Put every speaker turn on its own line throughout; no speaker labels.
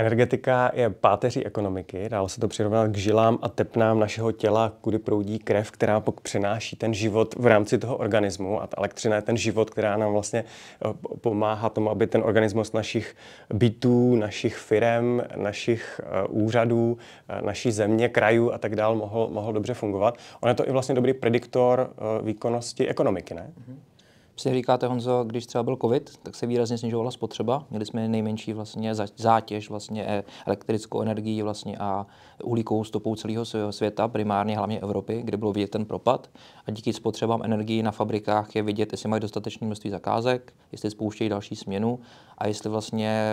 Energetika je páteří ekonomiky, dál se to přirovnat k žilám a tepnám našeho těla, kudy proudí krev, která pak přenáší ten život v rámci toho organismu a ta elektřina je ten život, která nám vlastně eh, pomáhá tomu, aby ten organismus našich bytů, našich firem, našich eh, úřadů, eh, naší země, krajů a tak dále mohl, mohl dobře fungovat. On je to i vlastně dobrý prediktor výkonnosti ekonomiky, ne? Mm-hmm.
Přesně říkáte, Honzo, když třeba byl covid, tak se výrazně snižovala spotřeba. Měli jsme nejmenší vlastně zátěž vlastně e- elektrickou energií vlastně a uhlíkovou stopou celého světa, primárně hlavně Evropy, kde byl vidět ten propad. A díky spotřebám energii na fabrikách je vidět, jestli mají dostatečné množství zakázek, jestli spouštějí další směnu a jestli vlastně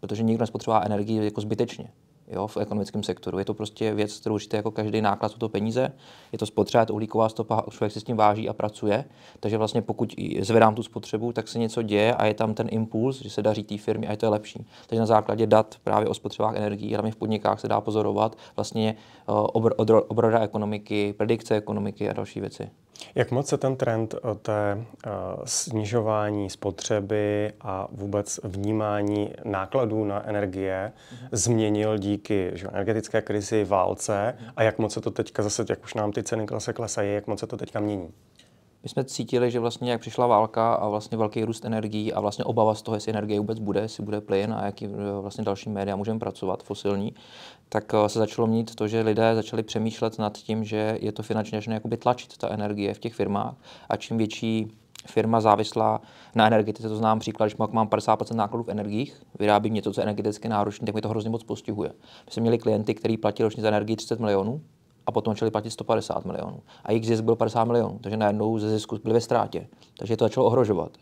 protože nikdo nespotřebá energii jako zbytečně jo, v ekonomickém sektoru. Je to prostě věc, kterou určitě jako každý náklad jsou to peníze, je to spotřeba, to uhlíková stopa, člověk se s tím váží a pracuje, takže vlastně pokud zvedám tu spotřebu, tak se něco děje a je tam ten impuls, že se daří té firmě a je to je lepší. Takže na základě dat právě o spotřebách energií, hlavně v podnikách se dá pozorovat vlastně eh, obr- obroda ekonomiky, predikce ekonomiky a další věci.
Jak moc se ten trend o té eh, snižování spotřeby a vůbec vnímání nákladů na energie mhm. změnil díky že, energetické krizi, válce mhm. a jak moc se to teďka zase, jak už nám ty ceny klesají, jak moc se to teďka mění? my jsme cítili, že vlastně jak přišla válka
a vlastně velký růst energií a vlastně obava z toho, jestli energie vůbec bude, jestli bude plyn a jaký eh, vlastně další média můžeme pracovat, fosilní, tak eh, se začalo mít to, že lidé začali přemýšlet nad tím, že je to finančně jakoby tlačit ta energie v těch firmách a čím větší firma závislá na energetice, to znám příklad, když mám 50% nákladů v energiích, vyrábím něco, co je energeticky náročné, tak mi to hrozně moc postihuje. My jsme měli klienty, který platili ročně za energii 30 milionů, a potom začali platit 150 milionů. A jejich zisk byl 50 milionů, takže najednou ze zisku byli ve ztrátě. Takže to začalo ohrožovat.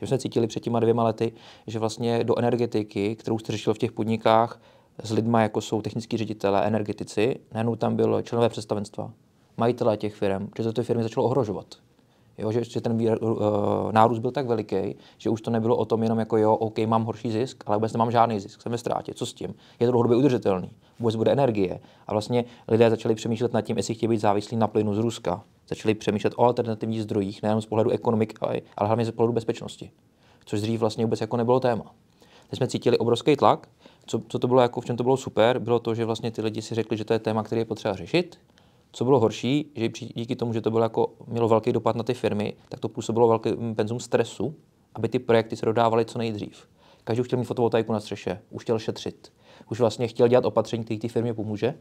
Že jsme cítili před těma dvěma lety, že vlastně do energetiky, kterou jste řešil v těch podnikách, s lidma, jako jsou technický ředitelé, energetici, najednou tam bylo členové představenstva, majitelé těch firm, že to ty firmy začalo ohrožovat. Jo, že, že ten výr, uh, nárůst byl tak veliký, že už to nebylo o tom jenom jako jo, OK, mám horší zisk, ale vůbec nemám žádný zisk, jsem ve ztrátě, co s tím? Je to dlouhodobě udržitelný? vůbec bude energie. A vlastně lidé začali přemýšlet nad tím, jestli chtějí být závislí na plynu z Ruska. Začali přemýšlet o alternativních zdrojích, nejen z pohledu ekonomik, ale, ale hlavně z pohledu bezpečnosti, což dřív vlastně vůbec jako nebylo téma. Teď jsme cítili obrovský tlak. Co, co to bylo jako, v čem to bylo super, bylo to, že vlastně ty lidi si řekli, že to je téma, který je potřeba řešit, co bylo horší, že díky tomu, že to bylo jako, mělo velký dopad na ty firmy, tak to působilo velký penzum stresu, aby ty projekty se dodávaly co nejdřív. Každý už chtěl mít fotovoltaiku na střeše, už chtěl šetřit už vlastně chtěl dělat opatření, které té firmě pomůže.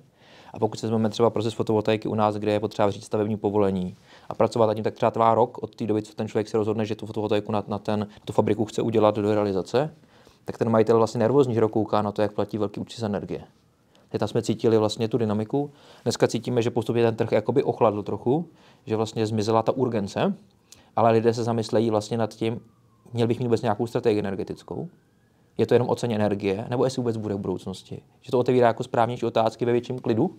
A pokud se vezmeme třeba proces fotovoltaiky u nás, kde je potřeba vzít stavební povolení a pracovat na tím, tak třeba trvá rok od té doby, co ten člověk se rozhodne, že tu fotovoltaiku na, na, ten, na tu fabriku chce udělat do realizace, tak ten majitel vlastně nervózní, že rok kouká na to, jak platí velký účet energie. Teď tam jsme cítili vlastně tu dynamiku. Dneska cítíme, že postupně ten trh jakoby ochladl trochu, že vlastně zmizela ta urgence, ale lidé se zamyslejí vlastně nad tím, měl bych mít vůbec nějakou strategii energetickou, je to jenom o ceně energie, nebo jestli vůbec bude v budoucnosti. Že to otevírá jako správnější otázky ve větším klidu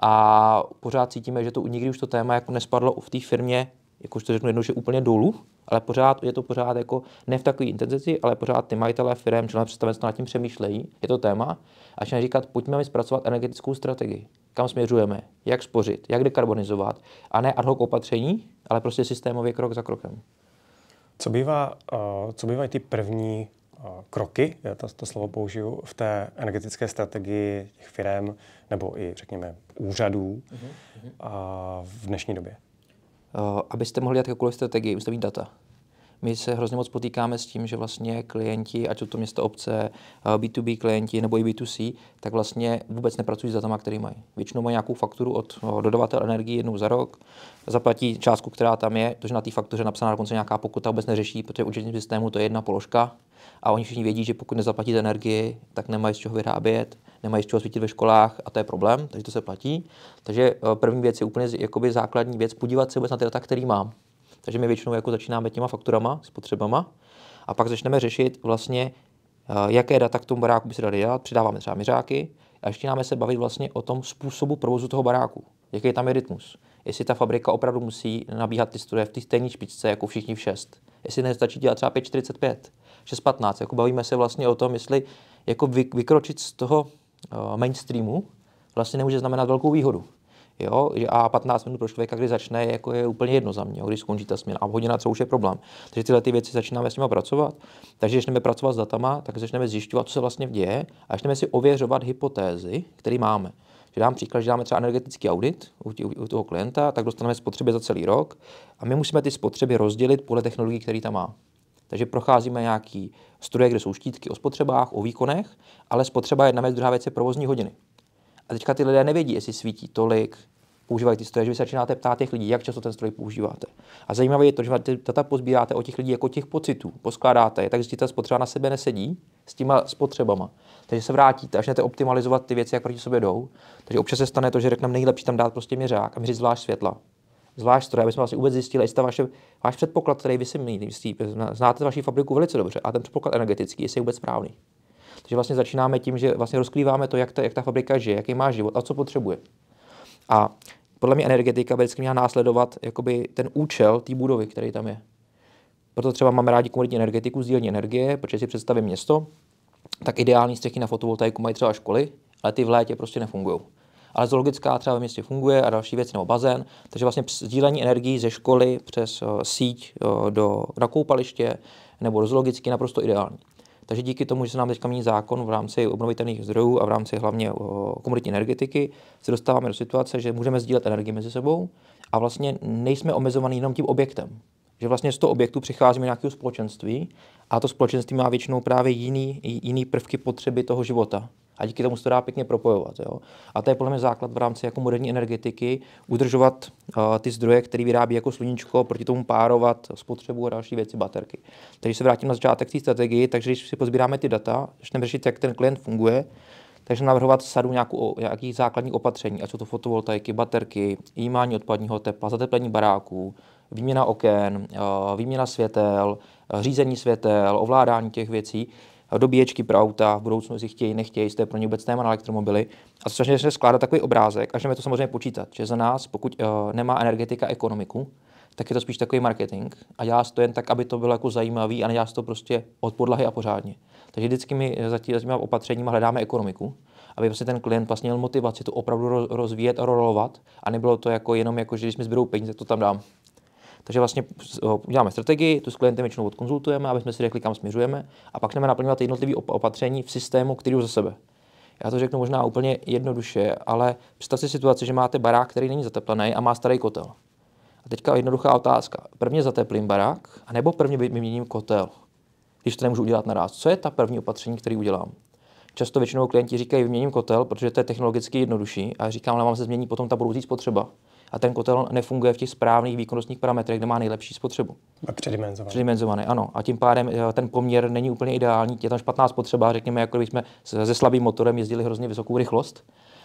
a pořád cítíme, že to nikdy už to téma jako nespadlo v té firmě, jakož to řeknu jednou, že úplně dolů, ale pořád je to pořád jako ne v takové intenzici, ale pořád ty majitelé firm, členové představenstva nad tím přemýšlejí, je to téma, a začínají říkat, pojďme mi zpracovat energetickou strategii, kam směřujeme, jak spořit, jak dekarbonizovat, a ne ad hoc opatření, ale prostě systémově krok za krokem. Co,
bývá, eh, co bývají ty první kroky, já to, to slovo použiju, v té energetické strategii těch firm nebo i, řekněme, úřadů uh-huh. a v dnešní době? Uh, abyste mohli dělat jakoukoliv strategii, musíte mít data my
se hrozně moc potýkáme s tím, že vlastně klienti, ať jsou to města obce, B2B eh, klienti nebo i B2C, tak vlastně vůbec nepracují s datama, které mají. Většinou mají nějakou fakturu od eh, dodavatele energii jednou za rok, zaplatí částku, která tam je, protože na té faktuře napsaná dokonce nějaká pokuta vůbec neřeší, protože v účetním systému to je jedna položka a oni všichni vědí, že pokud nezaplatí energii, tak nemají z čeho vyrábět, nemají z čeho svítit ve školách a to je problém, takže to se platí. Takže eh, první věc je úplně jakoby základní věc, podívat se vůbec na ty data, který mám takže my většinou jako začínáme těma fakturama, spotřebama a pak začneme řešit vlastně, eh, jaké data k tomu baráku by se dali dělat. přidáváme třeba měřáky a začínáme se bavit vlastně o tom způsobu provozu toho baráku, jaký tam je rytmus. Jestli ta fabrika opravdu musí nabíhat ty stroje v té stejné špičce jako všichni v 6. Jestli nestačí dělat třeba 5.45, 6.15. Jako bavíme se vlastně o tom, jestli jako vykročit z toho eh, mainstreamu vlastně nemůže znamenat velkou výhodu. Jo? A 15 minut pro člověka, kdy začne, jako je úplně jedno za mě, když skončí ta směna. A hodina třeba už je problém. Takže tyhle ty věci začínáme s nimi pracovat. Takže když začneme pracovat s datama, tak začneme zjišťovat, co se vlastně děje a začneme si ověřovat hypotézy, které máme. Že dám příklad, že dáme třeba energetický audit u, u toho klienta, tak dostaneme spotřeby za celý rok a my musíme ty spotřeby rozdělit podle technologií, které tam má. Takže procházíme nějaký studie, kde jsou štítky o spotřebách, o výkonech, ale spotřeba je jedna věc, druhá věc je provozní hodiny. A teďka ty lidé nevědí, jestli svítí tolik, používají ty stroje, že vy se začínáte ptát těch lidí, jak často ten stroj používáte. A zajímavé je to, že ty data pozbíráte o těch lidí jako těch pocitů, poskládáte je, takže že spotřeba na sebe nesedí s těma spotřebama. Takže se vrátíte až začnete optimalizovat ty věci, jak proti sobě jdou. Takže občas se stane to, že řekneme nejlepší tam dát prostě měřák a měřit zvlášť světla. Zvlášť stroje, aby jsme vlastně vůbec zjistili, jestli ta vaše, váš předpoklad, který vy si myslíte, znáte vaši fabriku velice dobře a ten předpoklad energetický, jestli je vůbec správný. Takže vlastně začínáme tím, že vlastně rozklíváme to, jak ta, jak ta fabrika žije, jaký má život a co potřebuje. A podle mě energetika by vždycky měla následovat jakoby ten účel té budovy, který tam je. Proto třeba máme rádi komunitní energetiku, sdílení energie, protože si představím město, tak ideální střechy na fotovoltaiku mají třeba školy, ale ty v létě prostě nefungují. Ale zoologická třeba ve městě funguje a další věci nebo bazén, takže vlastně sdílení energií ze školy přes eh, síť eh, do, nakoupaliště nebo do zoologicky naprosto ideální. Takže díky tomu, že se nám teďka mění zákon v rámci obnovitelných zdrojů a v rámci hlavně komunitní energetiky, se dostáváme do situace, že můžeme sdílet energii mezi sebou a vlastně nejsme omezovaní jenom tím objektem. Že vlastně z toho objektu přicházíme nějakého společenství a to společenství má většinou právě jiný, jiný prvky potřeby toho života a díky tomu se to dá pěkně propojovat. Jo. A to je podle mě základ v rámci jako moderní energetiky, udržovat uh, ty zdroje, které vyrábí jako sluníčko, proti tomu párovat spotřebu a další věci baterky. Takže se vrátím na začátek té strategii, takže když si pozbíráme ty data, začneme řešit, jak ten klient funguje, takže navrhovat sadu nějakých základních opatření, ať jsou to fotovoltaiky, baterky, jímání odpadního tepla, zateplení baráků, výměna oken, eh, výměna světel, eh, řízení světel, ovládání těch věcí, dobíječky pro auta, v budoucnu si chtějí, nechtějí, to je pro ně vůbec téma na elektromobily. A strašně se skládá takový obrázek, a že to samozřejmě počítat, že za nás, pokud uh, nemá energetika ekonomiku, tak je to spíš takový marketing a dělá se to jen tak, aby to bylo jako zajímavý a nedělá se to prostě od podlahy a pořádně. Takže vždycky my za těmi opatřeními hledáme ekonomiku, aby vlastně ten klient vlastně měl motivaci to opravdu rozvíjet a rolovat a nebylo to jako jenom jako, že když mi zbydou peníze, to tam dám. Takže vlastně uděláme strategii, tu s klientem většinou odkonzultujeme, aby jsme si řekli, kam směřujeme, a pak jdeme naplňovat jednotlivé opatření v systému, který už za sebe. Já to řeknu možná úplně jednoduše, ale představte si situaci, že máte barák, který není zateplený a má starý kotel. A teďka jednoduchá otázka. Prvně zateplím barák, anebo prvně vyměním kotel, když to nemůžu udělat naraz. Co je ta první opatření, který udělám? Často většinou klienti říkají, vyměním kotel, protože to je technologicky jednodušší a říkám, ale vám se změní potom ta budoucí spotřeba a ten kotel nefunguje v těch správných výkonnostních parametrech, kde má nejlepší spotřebu. A předimenzovaný. Předimenzovaný, ano. A tím pádem eh, ten poměr není úplně ideální, je tam špatná spotřeba, řekněme, jako když jsme se slabým motorem jezdili hrozně vysokou rychlost,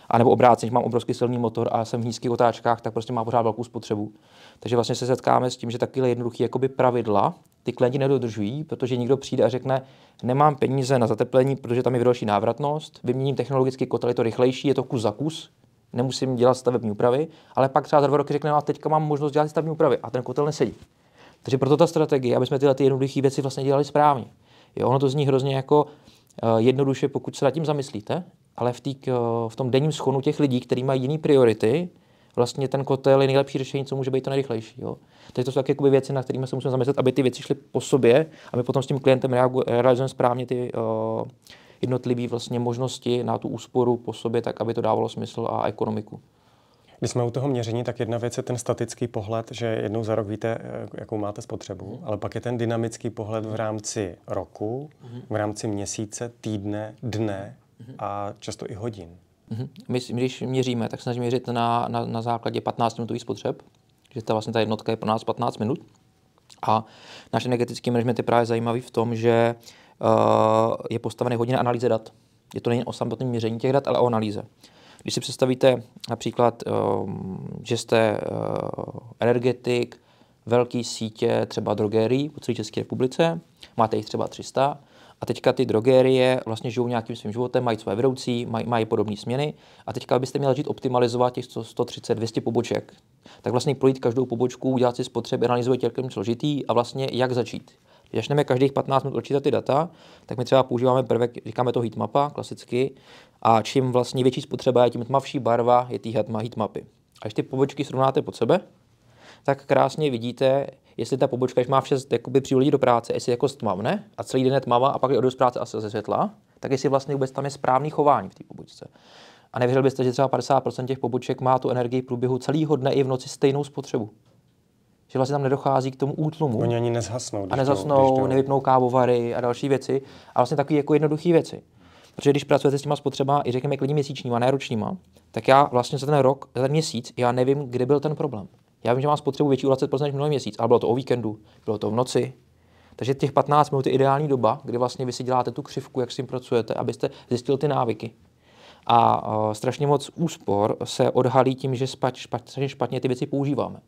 a nebo obráceně, když mám obrovský silný motor a jsem v nízkých otáčkách, tak prostě má pořád velkou spotřebu. Takže vlastně se setkáme s tím, že takové jednoduché jakoby pravidla ty klienti nedodržují, protože někdo přijde a řekne, nemám peníze na zateplení, protože tam je další návratnost, vyměním technologický kotel, je to rychlejší, je to kus za kus, nemusím dělat stavební úpravy, ale pak třeba za dva roky řekne, a teďka mám možnost dělat stavební úpravy a ten kotel nesedí. Takže proto ta strategie, aby jsme tyhle ty jednoduché věci vlastně dělali správně. Jo, ono to zní hrozně jako uh, jednoduše, pokud se nad tím zamyslíte, ale v, tý, uh, eh, v tom denním schonu těch lidí, kteří mají jiné priority, vlastně ten kotel je nejlepší řešení, co může být to nejrychlejší. Jo? Takže to jsou taky věci, na kterými se musíme zamyslet, aby ty věci šly po sobě a my potom s tím klientem realizujeme správně ty, uh, jednotlivé vlastně možnosti na tu úsporu po sobě, tak aby to dávalo smysl a ekonomiku.
Když jsme u toho měření, tak jedna věc je ten statický pohled, že jednou za rok víte, eh, jakou máte spotřebu, mhm. ale pak je ten dynamický pohled v rámci roku, mhm. v rámci měsíce, týdne, dne mhm. a často i hodin. My, když měříme, tak snažíme měřit na, na, na základě 15-minutových
spotřeb, že ta, vlastně ta jednotka je pro nás 15 minut. A naše energetický management je právě zajímavý v tom, že uh, Eh, je postavený hodně na analýze dat. Je to nejen o samotném měření těch dat, ale o analýze. Když si představíte například, ehm, že jste eh, energetik, velký sítě třeba drogerii po celé České republice, máte jich třeba 300, a teďka ty drogerie vlastně žijou nějakým svým životem, mají své vedoucí, mají, mají podobné směny. A teďka byste měli začít optimalizovat těch 130, 200 poboček. Tak vlastně projít každou pobočku, udělat si spotřeby, analyzovat celkem složitý a vlastně jak začít začneme každých 15 minut odčítat ty data, tak my třeba používáme prvek, říkáme to heatmapa klasicky, a čím vlastně větší spotřeba je, tím tmavší barva je té heatmapy. A když ty pobočky srovnáte pod sebe, tak krásně vidíte, jestli ta pobočka, když má vše 6 jakoby, lidí do práce, jestli jako stmavne a celý den je tmavá a pak je odjdu z práce a se světla, tak jestli vlastně vůbec tam je správný chování v té pobočce. A nevěřil byste, že třeba 50% těch poboček má tu energii v průběhu celého dne i v noci stejnou spotřebu že vlastně tam nedochází k tomu útlumu. Oni ani nezhasnou. A nezhasnou, to, nevypnou kávovary a další věci. A vlastně takové jako jednoduché věci. Protože když pracujete s těma spotřeba i řekněme klidně měsíčníma, ne ročníma, tak já vlastně za ten rok, za ten měsíc, já nevím, kde byl ten problém. Já vím, že mám spotřebu větší o 20% než minulý měsíc, ale bylo to o víkendu, bylo to v noci. Takže těch 15 minut je ideální doba, kdy vlastně vy si děláte tu křivku, jak s tím pracujete, abyste zjistil ty návyky. A eh, strašně moc úspor se odhalí tím, že špat, špat, špatně ty věci používáme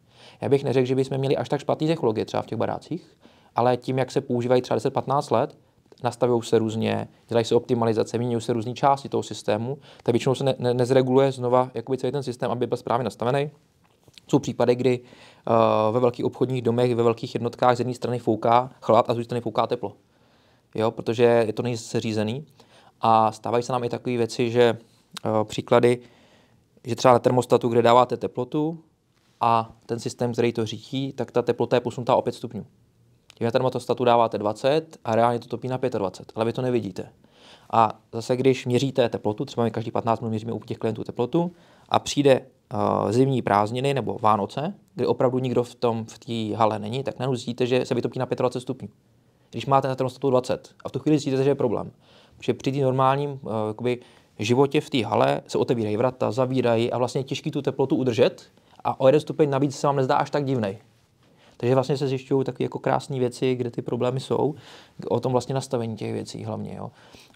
já bych neřekl, že bychom měli až tak špatný technologie třeba v těch barácích, ale tím, jak se používají třeba 10-15 let, nastavují se různě, dělají se optimalizace, mění se různé části toho systému, tak většinou se ne, ne, nezreguluje znova jakoby celý ten systém, aby byl správně nastavený. Jsou případy, kdy uh, ve velkých obchodních domech, ve velkých jednotkách z jedné strany fouká chlad a z druhé strany fouká teplo. Jo, protože je to není A stávají se nám i takové věci, že uh, příklady, že třeba na termostatu, kde dáváte teplotu, a ten systém, který to řídí, tak ta teplota je posunutá o 5 stupňů. Tím na termostatu dáváte 20 a reálně to topí na 25, ale vy to nevidíte. A zase, když měříte teplotu, třeba my každý 15 minut měříme u těch klientů teplotu, a přijde uh, zimní prázdniny nebo Vánoce, kdy opravdu nikdo v tom v té hale není, tak najednou zjistíte, že se vytopí na 25 stupňů. Když máte na termostatu 20 a v tu chvíli zjistíte, že je problém. Protože při té normálním uh, jakoby, životě v té hale se otevírají vrata, zavírají a vlastně je těžký tu teplotu udržet, a o jeden stupeň navíc se vám nezdá až tak divný. Takže vlastně se zjišťují takové jako krásné věci, kde ty problémy jsou, o tom vlastně nastavení těch věcí hlavně. Jo.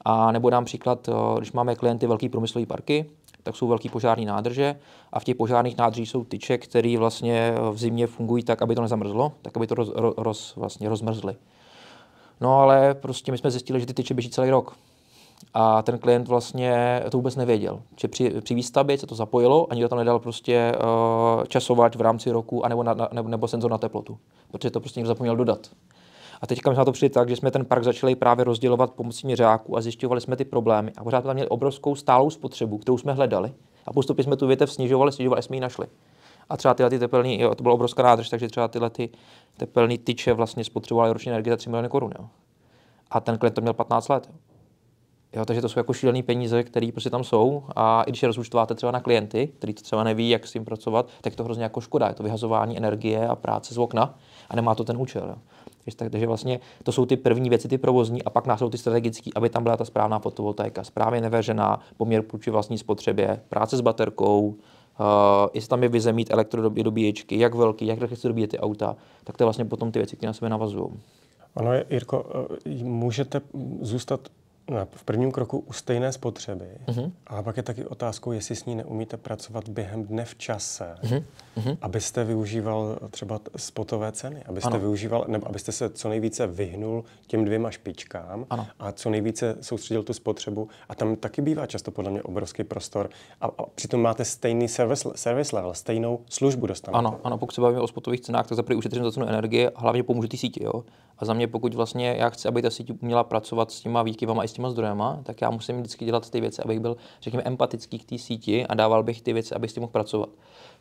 A nebo dám příklad, eh, když máme klienty velký průmyslové parky, tak jsou velký požární nádrže a v těch požárních nádržích jsou tyče, které vlastně eh, v zimě fungují tak, aby to nezamrzlo, tak aby to roz, roz, vlastně rozmrzly. No ale prostě my jsme zjistili, že ty tyče běží celý rok a ten klient vlastně to vůbec nevěděl. Či při, při výstavbě se to zapojilo a nikdo tam nedal prostě uh, časovat v rámci roku anebo na, na, nebo senzor na teplotu, protože to prostě někdo zapomněl dodat. A teďka jsme na to přišli tak, že jsme ten park začali právě rozdělovat pomocí měřáků a zjišťovali jsme ty problémy. A pořád tam měli obrovskou stálou spotřebu, kterou jsme hledali. A postupně jsme tu větev snižovali, snižovali, jsme ji našli. A třeba tyhle ty tepelný, jo, to bylo obrovská nádrž, takže třeba tyhle ty tepelný tyče vlastně spotřebovaly ročně energie za 3 miliony korun. Jo. A ten klient to měl 15 let. Jo. Jo, takže to jsou jako šílené peníze, které prostě tam jsou a i když je rozúčtováte třeba na klienty, který to třeba neví, jak s tím pracovat, tak to hrozně jako škoda. Je to vyhazování energie a práce z okna a nemá to ten účel. Jo. takže vlastně to jsou ty první věci, ty provozní, a pak následují ty strategické, aby tam byla ta správná fotovoltaika, správně neveřená, poměr půjči vlastní spotřebě, práce s baterkou, uh, jestli tam je vize mít elektrodobíječky, jak velký, jak rychle se dobíjí ty auta, tak to je vlastně potom ty věci, které na sebe navazují.
Ano, Jirko, eh, můžete zůstat v prvním kroku u stejné spotřeby, uh-huh. Mhm. ale pak je taky otázkou, jestli s ní neumíte pracovat během dne v čase, uh-huh. Uh-huh. abyste využíval třeba spotové ceny, abyste ano. využíval, nebo abyste se co nejvíce vyhnul těm dvěma špičkám ano. a co nejvíce soustředil tu spotřebu. A tam taky bývá často podle mě obrovský prostor. A, a přitom máte stejný service, service level, stejnou službu dostanete. Ano, ano, pokud se bavíme o spotových cenách, tak zaprvé ušetřím za cenu energie a hlavně pomůže ty síti. Jo? A za mě, pokud vlastně
já chci, aby ta síť měla pracovat s těma výkyvama i s těma zdrojema, tak já musím vždycky dělat ty věci, abych byl, řekněme, empatický k té síti a dával bych ty věci, abych s tím mohl pracovat.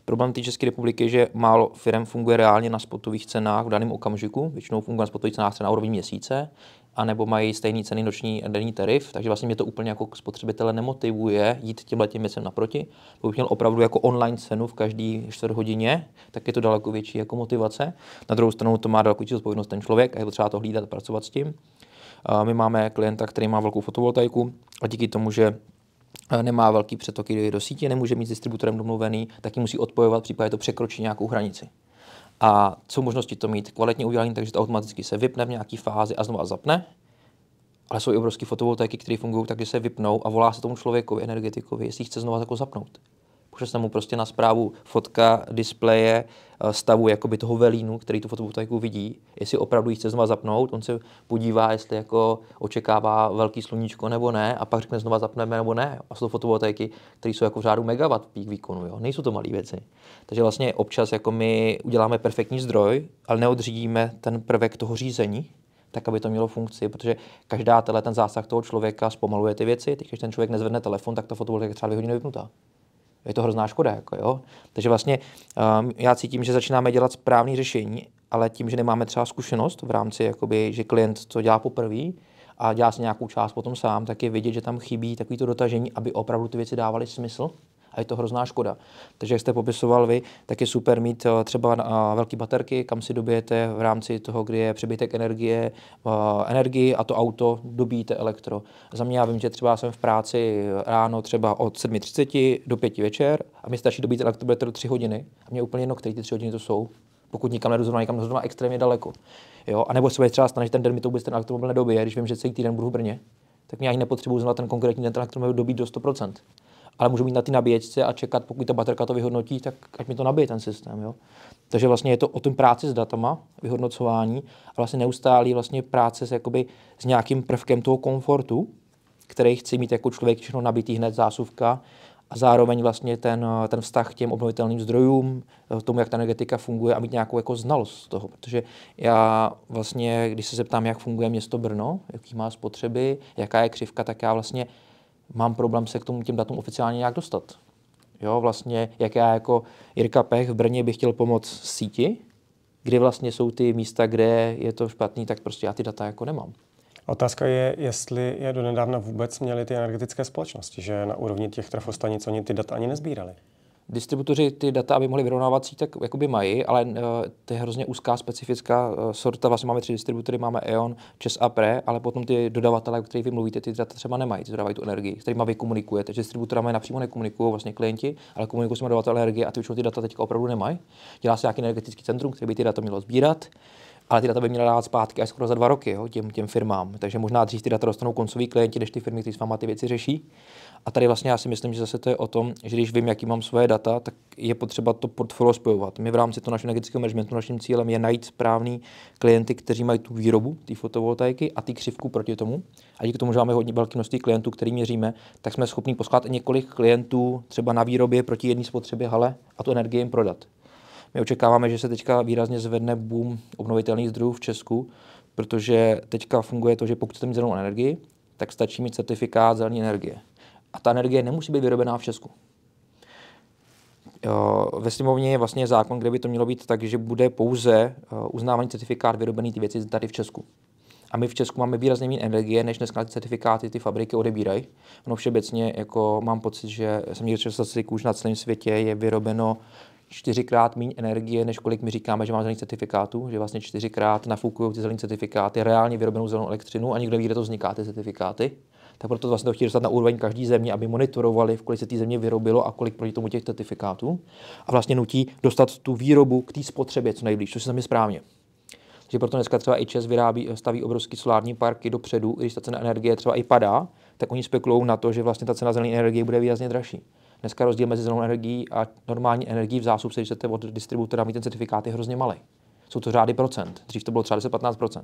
Problém té České republiky je, že málo firm funguje reálně na spotových cenách v daném okamžiku. Většinou funguje na spotových cenách na úrovni měsíce, anebo mají stejný ceny noční denní tarif, takže vlastně mě to úplně jako spotřebitele nemotivuje jít těmhle těm věcem naproti. Pokud měl opravdu jako online cenu v každý čtvrt hodině, tak je to daleko větší jako motivace. Na druhou stranu to má daleko větší odpovědnost ten člověk a je potřeba to hlídat a pracovat s tím. My máme klienta, který má velkou fotovoltaiku a díky tomu, že e, nemá velký přetoky do sítě, nemůže mít s distributorem domluvený, tak ji musí odpojovat, případně to překročí nějakou hranici. A co možnosti to mít kvalitně udělané, takže to automaticky se vypne v nějaké fázi a znovu zapne. Ale jsou i obrovské fotovoltaiky, které fungují tak, že se vypnou a volá se tomu člověkovi, energetikovi, jestli chce znovu jako zapnout pošle mu prostě na zprávu fotka displeje eh, stavu jakoby toho velínu, který tu fotovoltaiku vidí, jestli opravdu ji chce znova zapnout, on se podívá, jestli jako očekává velký sluníčko nebo ne a pak řekne znova zapneme nebo ne. A jsou to fotovoltaiky, které jsou jako v řádu megawatt pík výkonu, jo? nejsou to malé věci. Takže vlastně občas jako my uděláme perfektní zdroj, ale neodřídíme ten prvek toho řízení, tak, aby to mělo funkci, protože každá tenhle ten zásah toho člověka zpomaluje ty věci. Teď, když ten člověk nezvedne telefon, tak ta fotovoltaika třeba dvě hodiny vypnutá. Je to hrozná škoda. Jako, jo? Takže vlastně um, já cítím, že začínáme dělat správné řešení, ale tím, že nemáme třeba zkušenost v rámci, jakoby, že klient to dělá poprvé a dělá si nějakou část potom sám, tak je vidět, že tam chybí takovýto dotažení, aby opravdu ty věci dávaly smysl a je to hrozná škoda. Takže jak jste popisoval vy, tak je super mít eh, třeba eh, velké baterky, kam si dobijete v rámci toho, kdy je přebytek energie, eh, energii a to auto dobíjíte elektro. Za mě já vím, že třeba jsem v práci ráno třeba od 7.30 do 5 večer a mi stačí dobít elektrobeter 3 hodiny a mě je úplně jedno, které ty 3 hodiny to jsou pokud nikam nedu nikam nedu zrovna extrémně daleko. Jo? A nebo se třeba stane, že ten den mi to vůbec ten elektromobil nedobije, když vím, že celý týden budu v Brně, tak mě ani nepotřebuji znát ten konkrétní den ten elektromobil dobít do 100% ale můžu mít na ty nabíječce a čekat, pokud ta baterka to vyhodnotí, tak ať mi to nabije ten systém. Jo? Takže vlastně je to o tom práci s datama, vyhodnocování a vlastně neustálý vlastně práce s, jakoby, s nějakým prvkem toho komfortu, který chci mít jako člověk všechno nabitý hned zásuvka a zároveň vlastně ten, ten vztah k těm obnovitelným zdrojům, tomu, jak ta energetika funguje a mít nějakou jako znalost z toho. Protože já vlastně, když se zeptám, jak funguje město Brno, jaký má spotřeby, jaká je křivka, tak já vlastně mám problém se k tomu těm datům oficiálně nějak dostat. Jo, vlastně, jak já jako Jirka Pech v Brně bych chtěl pomoct síti, kdy vlastně jsou ty místa, kde je to špatný, tak prostě já ty data jako
nemám. Otázka je, jestli je donedávna vůbec měly ty energetické společnosti, že na úrovni těch trafostanic oni ty data ani nezbírali distributoři ty data, aby mohli vyrovnávací, tak
jakoby mají, ale uh, to je hrozně úzká specifická uh, sorta. Vlastně máme tři distributory, máme E.ON, ČES a PRE, ale potom ty dodavatele, o kterých vy mluvíte, ty data třeba nemají, ty dodávají tu energii, s kterými vy komunikujete. S distributorami napřímo nekomunikují vlastně klienti, ale komunikují s dodavateli energie a ty už ty data teď opravdu nemají. Dělá se nějaký energetický centrum, který by ty data mělo sbírat ale ty data by měla dát zpátky až skoro za dva roky jo, těm, těm firmám. Takže možná dřív ty data dostanou koncoví klienti, než ty firmy, které s váma ty věci řeší. A tady vlastně já si myslím, že zase to je o tom, že když vím, jaký mám svoje data, tak je potřeba to portfolio spojovat. My v rámci toho našeho energetického managementu naším cílem je najít správný klienty, kteří mají tu výrobu ty fotovoltaiky a ty křivku proti tomu. A díky tomu, že máme hodně velké množství klientů, který měříme, tak jsme schopni poskládat i několik klientů třeba na výrobě proti jedné spotřebě hale a tu energii jim prodat. My očekáváme, že se teďka výrazně zvedne boom obnovitelných zdrojů v Česku, protože teďka funguje to, že pokud chcete mít zelenou energii, tak stačí mít certifikát zelené energie. A ta energie nemusí být vyrobená v Česku. Ve sněmovně je vlastně zákon, kde by to mělo být tak, že bude pouze eh, uznávaný certifikát vyrobený ty věci tady v Česku. A my v Česku máme výrazně méně energie, než dneska ty certifikáty ty fabriky odebírají. No všeobecně jako mám pocit, že jsem někde četl statistiku, už na celém světě je vyrobeno čtyřikrát méně energie, než kolik my říkáme, že máme zelených certifikátů, že vlastně čtyřikrát nafukují ty zelené certifikáty reálně vyrobenou zelenou elektřinu a nikdo neví, kde to vzniká, ty certifikáty tak proto vlastně to chtějí dostat na úroveň každé země, aby monitorovali, v kolik se té země vyrobilo a kolik proti tomu těch certifikátů. A vlastně nutí dostat tu výrobu k té spotřebě co nejblíž, což se mi správně. Takže proto dneska třeba i ČES vyrábí, staví obrovský solární parky dopředu, i když ta cena energie třeba i padá, tak oni spekulují na to, že vlastně ta cena zelené energie bude výrazně dražší. Dneska rozdíl mezi zelenou energií a normální energií v zásobce, když se od distributora mít ten certifikát, je hrozně malý. Jsou to řády procent. Dřív to bylo třeba 10-15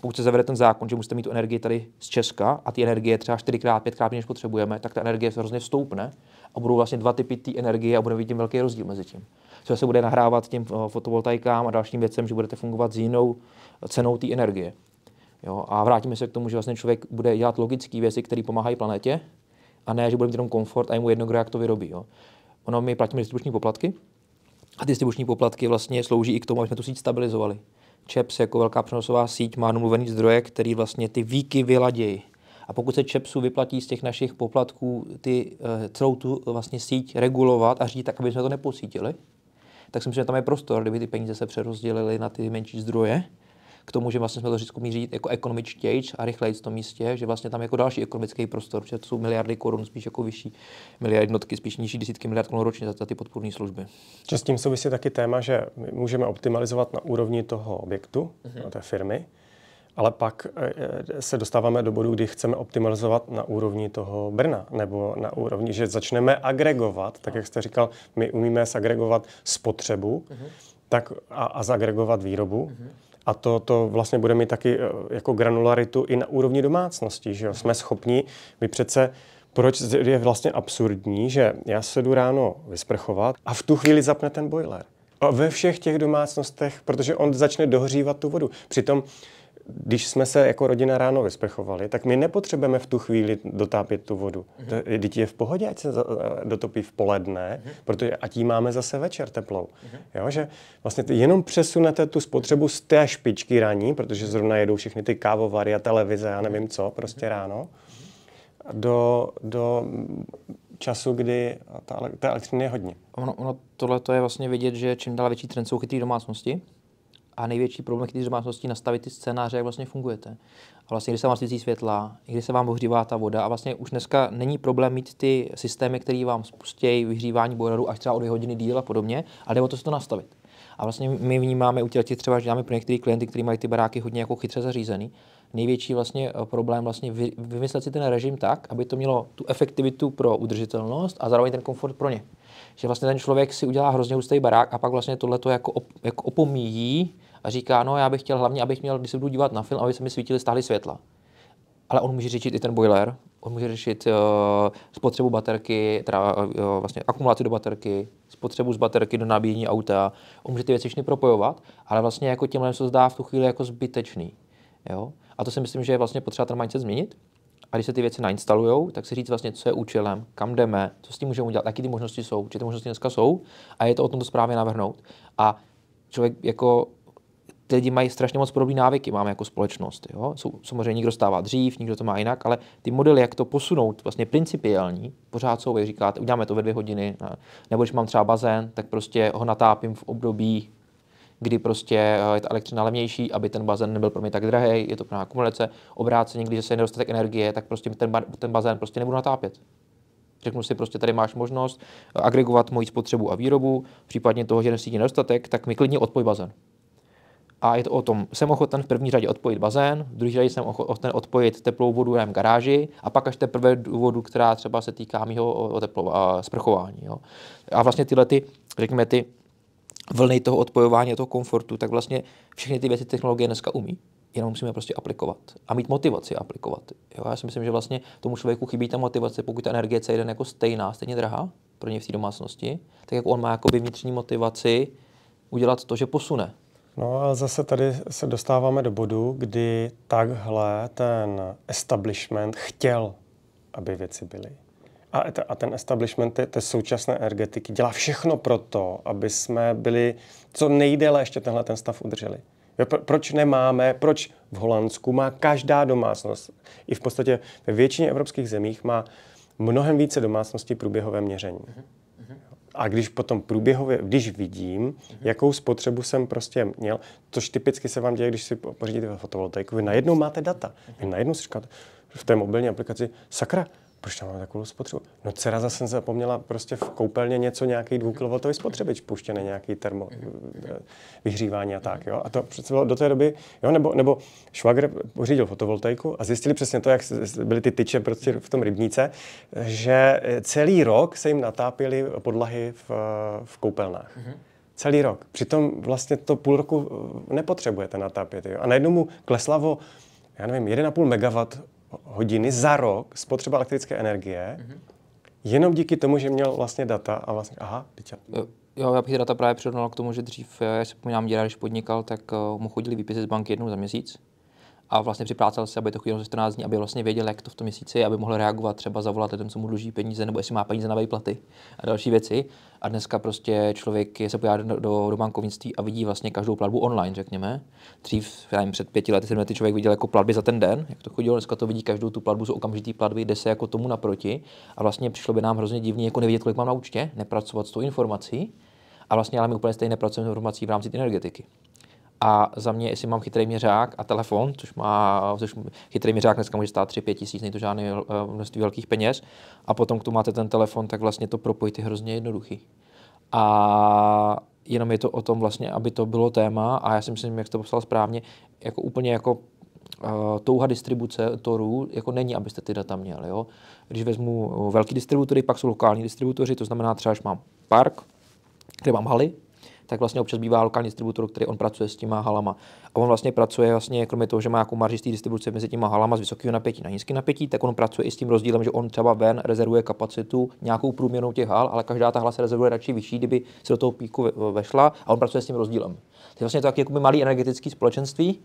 pokud se zavede ten zákon, že musíte mít tu energii tady z Česka a ty energie třeba 4x, 5x, než potřebujeme, tak ta energie se hrozně stoupne a budou vlastně dva typy té energie a budeme vidět velký rozdíl mezi tím. Co se bude nahrávat těm eh, fotovoltaikám a dalším věcem, že budete fungovat s jinou cenou té energie. Jo, a vrátíme se k tomu, že vlastně člověk bude dělat logické věci, které pomáhají planetě, a ne, že bude mít jenom komfort a je mu jedno, kdo jak to vyrobí. Jo. Ono, my platíme distribuční poplatky a ty distribuční poplatky vlastně slouží i k tomu, aby jsme tu síť stabilizovali. ČEPS jako velká přenosová síť má domluvený zdroje, který vlastně ty výky vyladějí. A pokud se ČEPSu vyplatí z těch našich poplatků ty, eh, celou tu vlastně síť regulovat a řídit tak, aby jsme to nepocítili, tak si myslím, že tam je prostor, kdyby ty peníze se přerozdělily na ty menší zdroje, k tomu, že vlastně jsme to vždycky umí řídit jako ekonomičtěji a rychleji v tom místě, že vlastně tam jako další ekonomický prostor, protože to jsou miliardy korun, spíš jako vyšší miliardy jednotky, spíš nižší desítky miliard korun ročně za, za ty podpůrné služby.
Že s tím souvisí taky téma, že můžeme optimalizovat na úrovni toho objektu, mm-hmm. té firmy, ale pak e, e, se dostáváme do bodu, kdy chceme optimalizovat na úrovni toho Brna, nebo na úrovni, že začneme agregovat, tak jak jste říkal, my umíme zagregovat spotřebu, uh-huh. tak a, a zagregovat výrobu. Uh-huh a to, to vlastně bude mít taky eh, jako granularitu i na úrovni domácnosti, Že jo? Jsme schopni, my přece proč je vlastně absurdní, že já se jdu ráno vysprchovat a v tu chvíli zapne ten boiler. A ve všech těch domácnostech, protože on začne dohřívat tu vodu. Přitom když jsme se jako rodina ráno vysprchovali, tak my nepotřebujeme v tu chvíli dotápět tu vodu. Mm-hmm. Dítě je v pohodě, ať se dotopí v poledne, mm-hmm. protože ať jí máme zase večer teplou. Mm-hmm. Jo, že vlastně jenom přesunete tu spotřebu z té špičky ranní, protože zrovna jedou všechny ty kávovary a televize a nevím co, prostě mm-hmm. ráno, do, do času, kdy ta, ta elektřiny je hodně. Ono, ono tohle je vlastně vidět, že čím dál větší
trend jsou chytrý domácnosti, a největší problém je, když máte nastavit ty scénáře, jak vlastně fungujete. A vlastně, když se vám svítí světla, když se vám ohřívá ta voda a vlastně už dneska není problém mít ty systémy, které vám spustějí vyhřívání boileru až třeba o dvě hodiny díl a podobně, ale nebo to se to nastavit. A vlastně my vnímáme u těch třeba, že máme pro některé klienty, kteří mají ty baráky hodně jako chytře zařízený, největší vlastně eh, problém vlastně vymyslet si ten režim tak, aby to mělo tu efektivitu pro udržitelnost a zároveň ten komfort pro ně. Že vlastně ten člověk si udělá hrozně hustý barák a pak vlastně tohle to jako, op, jako opomíjí a říká, no já bych chtěl hlavně, abych měl, když se budu dívat na film, aby se mi svítily stáhly světla. Ale on může řešit i ten boiler, on může řešit uh, spotřebu baterky, teda uh, vlastně akumulaci do baterky, spotřebu z baterky do nabíjení auta, on může ty věci všechny propojovat, ale vlastně jako těmhle se zdá v tu chvíli jako zbytečný. Jo? A to si myslím, že je vlastně potřeba ten mindset změnit. A když se ty věci nainstalujou, tak si říct vlastně, co je účelem, kam jdeme, co s tím můžeme udělat, jaké ty možnosti jsou, či ty možnosti dneska jsou a je to o tom to správně navrhnout. A člověk jako ty lidi mají strašně moc podobné návyky, máme jako společnost. Jo? Jsou, samozřejmě někdo stává dřív, někdo to má jinak, ale ty modely, jak to posunout, vlastně principiální, pořád jsou, jak říkáte, uděláme to ve dvě hodiny, ne? nebo když mám třeba bazén, tak prostě ho natápím v období, kdy prostě eh, je ta elektřina levnější, aby ten bazén nebyl pro mě tak drahý, je to plná akumulace, obráceně, když se nedostatek energie, tak prostě ten, ten bazén prostě nebudu natápět. Řeknu si prostě, tady máš možnost eh, agregovat moji spotřebu a výrobu, případně toho, že nesítí nedostatek, tak mi klidně odpoj bazén. A je to o tom, jsem ochoten v první řadě odpojit bazén, v druhé řadě jsem ochoten odpojit teplou vodu v garáži a pak až teprve vodu, která třeba se týká mého sprchování. Jo. A vlastně tyhle ty, řekněme, ty vlny toho odpojování, toho komfortu, tak vlastně všechny ty věci technologie dneska umí jenom musíme prostě aplikovat a mít motivaci aplikovat. Jo, já si myslím, že vlastně tomu člověku chybí ta motivace, pokud ta energie C1 jako stejná, stejně drahá pro ně v té domácnosti, tak jak on má jakoby vnitřní motivaci udělat to, že posune
No a zase tady se dostáváme do bodu, kdy takhle ten establishment chtěl, aby věci byly. A, a ten establishment té, té současné energetiky dělá všechno pro to, aby jsme byli co nejdéle ještě tenhle ten stav udrželi. Proč nemáme, proč v Holandsku má každá domácnost, i v podstatě ve většině evropských zemích má mnohem více domácností průběhové měření. Mhm. A když potom průběhově, když vidím, mhm. jakou spotřebu jsem prostě měl, což typicky se vám děje, když si pořídíte fotovoltaiku, vy najednou máte data. Vy mhm. najednou si říkáte v té mobilní aplikaci, sakra, proč tam máme takovou spotřebu? No dcera zase zapomněla prostě v koupelně něco, nějaký dvoukilovatový spotřebič puštěný, nějaký termo eh, vyhřívání a tak, jo. A to přece bylo do té doby, jo, nebo, nebo švagr pořídil fotovoltaiku a zjistili přesně to, jak byly ty tyče prostě v tom rybníce, že eh, celý rok se jim natápily podlahy v, v koupelnách. Mhm. celý rok. Přitom vlastně to půl roku eh, nepotřebujete natápět. Jo? A najednou mu klesla o, já nevím, 1,5 megawatt hodiny za rok spotřeba elektrické energie, mhm. jenom díky tomu, že měl vlastně data a vlastně, aha, teď eh, Jo, já bych data právě přirovnal k tomu, že dřív,
eh, já si vzpomínám, děda, když podnikal, tak eh, mu chodili výpisy z banky jednou za měsíc a vlastně připrácel si, aby to chodilo 14 dní, aby vlastně věděl, jak to v tom měsíci, aby mohl reagovat, třeba zavolat lidem, co mu dluží peníze, nebo jestli má peníze na výplaty, a další věci. A dneska prostě člověk je se pojádá do, do, bankovnictví a vidí vlastně každou platbu online, řekněme. Dřív, já nevím, před pěti lety, sedmi lety člověk viděl jako platby za ten den, jak to chodilo, dneska to vidí každou tu platbu, jsou okamžitý platby, jde se jako tomu naproti. A vlastně přišlo by nám hrozně divný, jako nevědět, kolik mám na účtě, nepracovat s tou informací. A vlastně ale my úplně stejně pracujeme s informací v rámci energetiky. A za mě, jestli mám chytrý měřák a telefon, což má což chytrý měřák dneska může stát 3-5 tisíc, není to žádné eh, množství velkých peněz, a potom k tomu máte ten telefon, tak vlastně to propojit je hrozně jednoduchý. A jenom je to o tom vlastně, aby to bylo téma a já si myslím, jak to poslal správně, jako úplně jako uh, touha distribuce torů, jako není, abyste ty data měli. Jo? Když vezmu eh, velký distributory, pak jsou lokální distributoři, to znamená třeba, že mám park, kde mám haly, tak vlastně občas bývá lokální distributor, který on pracuje s těma halama. A on vlastně pracuje, vlastně, kromě toho, že má jako marži z té distribuce mezi těma halama z vysokého napětí na nízké napětí, tak on pracuje i s tím rozdílem, že on třeba ven rezervuje kapacitu nějakou průměrnou těch hal, ale každá ta hala se rezervuje radši vyšší, kdyby se do toho píku vešla a on pracuje s tím rozdílem. To je vlastně tak jako malý energetický společenství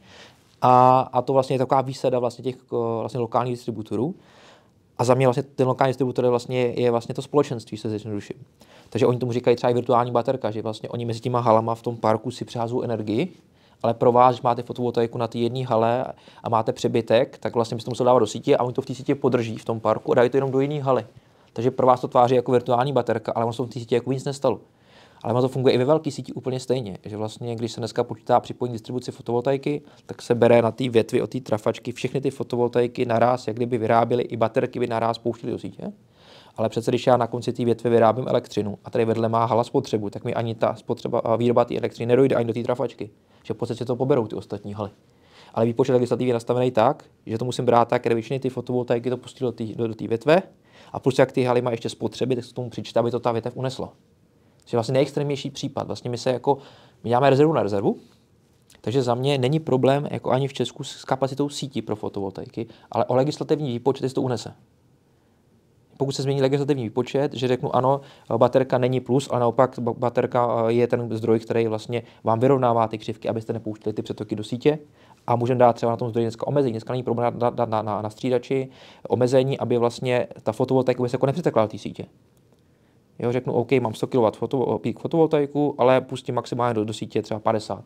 a, a to vlastně je taková výsada vlastně těch eh, vlastně lokálních distributorů. A za mě vlastně ten lokální distributor je vlastně, je vlastně to společenství, se zjednoduším. Takže oni tomu říkají třeba i virtuální baterka, že vlastně oni mezi těma halama v tom parku si přehazují energii, ale pro vás, když máte fotovoltaiku na té jedné hale a máte přebytek, tak vlastně byste musel dávat do sítě a oni to v té sítě podrží v tom parku a dají to jenom do jiné haly. Takže pro vás to tváří jako virtuální baterka, ale ono se v té sítě jako nic nestalo. Ale má to funguje i ve velké síti úplně stejně, že vlastně, když se dneska počítá připojení distribuci fotovoltaiky, tak se bere na té větvi od té trafačky všechny ty fotovoltaiky naraz, jak kdyby vyráběly i baterky by naraz pouštěly do sítě. Ale přece, když já na konci té větve vyrábím elektřinu a tady vedle má hala spotřebu, tak mi ani ta spotřeba, výroba té elektřiny nedojde ani do té trafačky. Že v podstatě to poberou ty ostatní haly. Ale výpočet legislativy je nastavený tak, že to musím brát tak, kde většiny ty fotovoltaiky to pustí do té do, větve a plus jak ty haly má ještě spotřeby, tak se tomu přičte, aby to ta větev unesla je vlastně nejextrémnější případ. Vlastně my se jako, my děláme rezervu na rezervu, takže za mě není problém jako ani v Česku s kapacitou sítí pro fotovoltaiky, ale o legislativní výpočet to unese. Pokud se změní legislativní výpočet, že řeknu ano, baterka není plus, ale naopak baterka eh, je ten zdroj, který vlastně vám vyrovnává ty křivky, abyste nepouštěli ty přetoky do sítě, a můžeme dát třeba na tom zdroji dneska omezení. Dneska není problém dát na, na, na, na střídači omezení, aby vlastně ta fotovoltaika se jako nepřetekla do té sítě. Jo, řeknu, OK, mám 100 kW foto, pík fotovoltaiku, ale pustím maximálně do, do sítě třeba 50.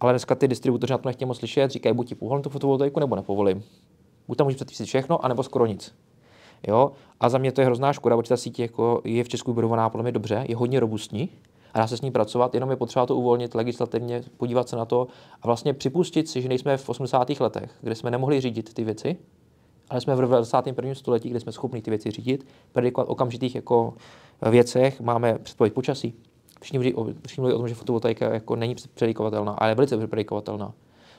Ale dneska ty distributoři na to nechtějí moc slyšet, říkají, buď ti povolím tu fotovoltaiku, nebo nepovolím. Buď tam můžu předpísit všechno, anebo skoro nic. Jo? A za mě to je hrozná škoda, protože ta sítě jako je v Česku vybudovaná podle mě dobře, je hodně robustní a dá se s ní pracovat, jenom je potřeba to uvolnit legislativně, podívat se na to a vlastně připustit si, že nejsme v 80. letech, kde jsme nemohli řídit ty věci, ale jsme v 21. století, kde jsme schopni ty věci řídit, predikovat okamžitých jako věcech, máme předpověď počasí. Všichni mluví, o, všichni mluví o tom, že fotovoltaika jako není předikovatelná, ale je velice predikovatelná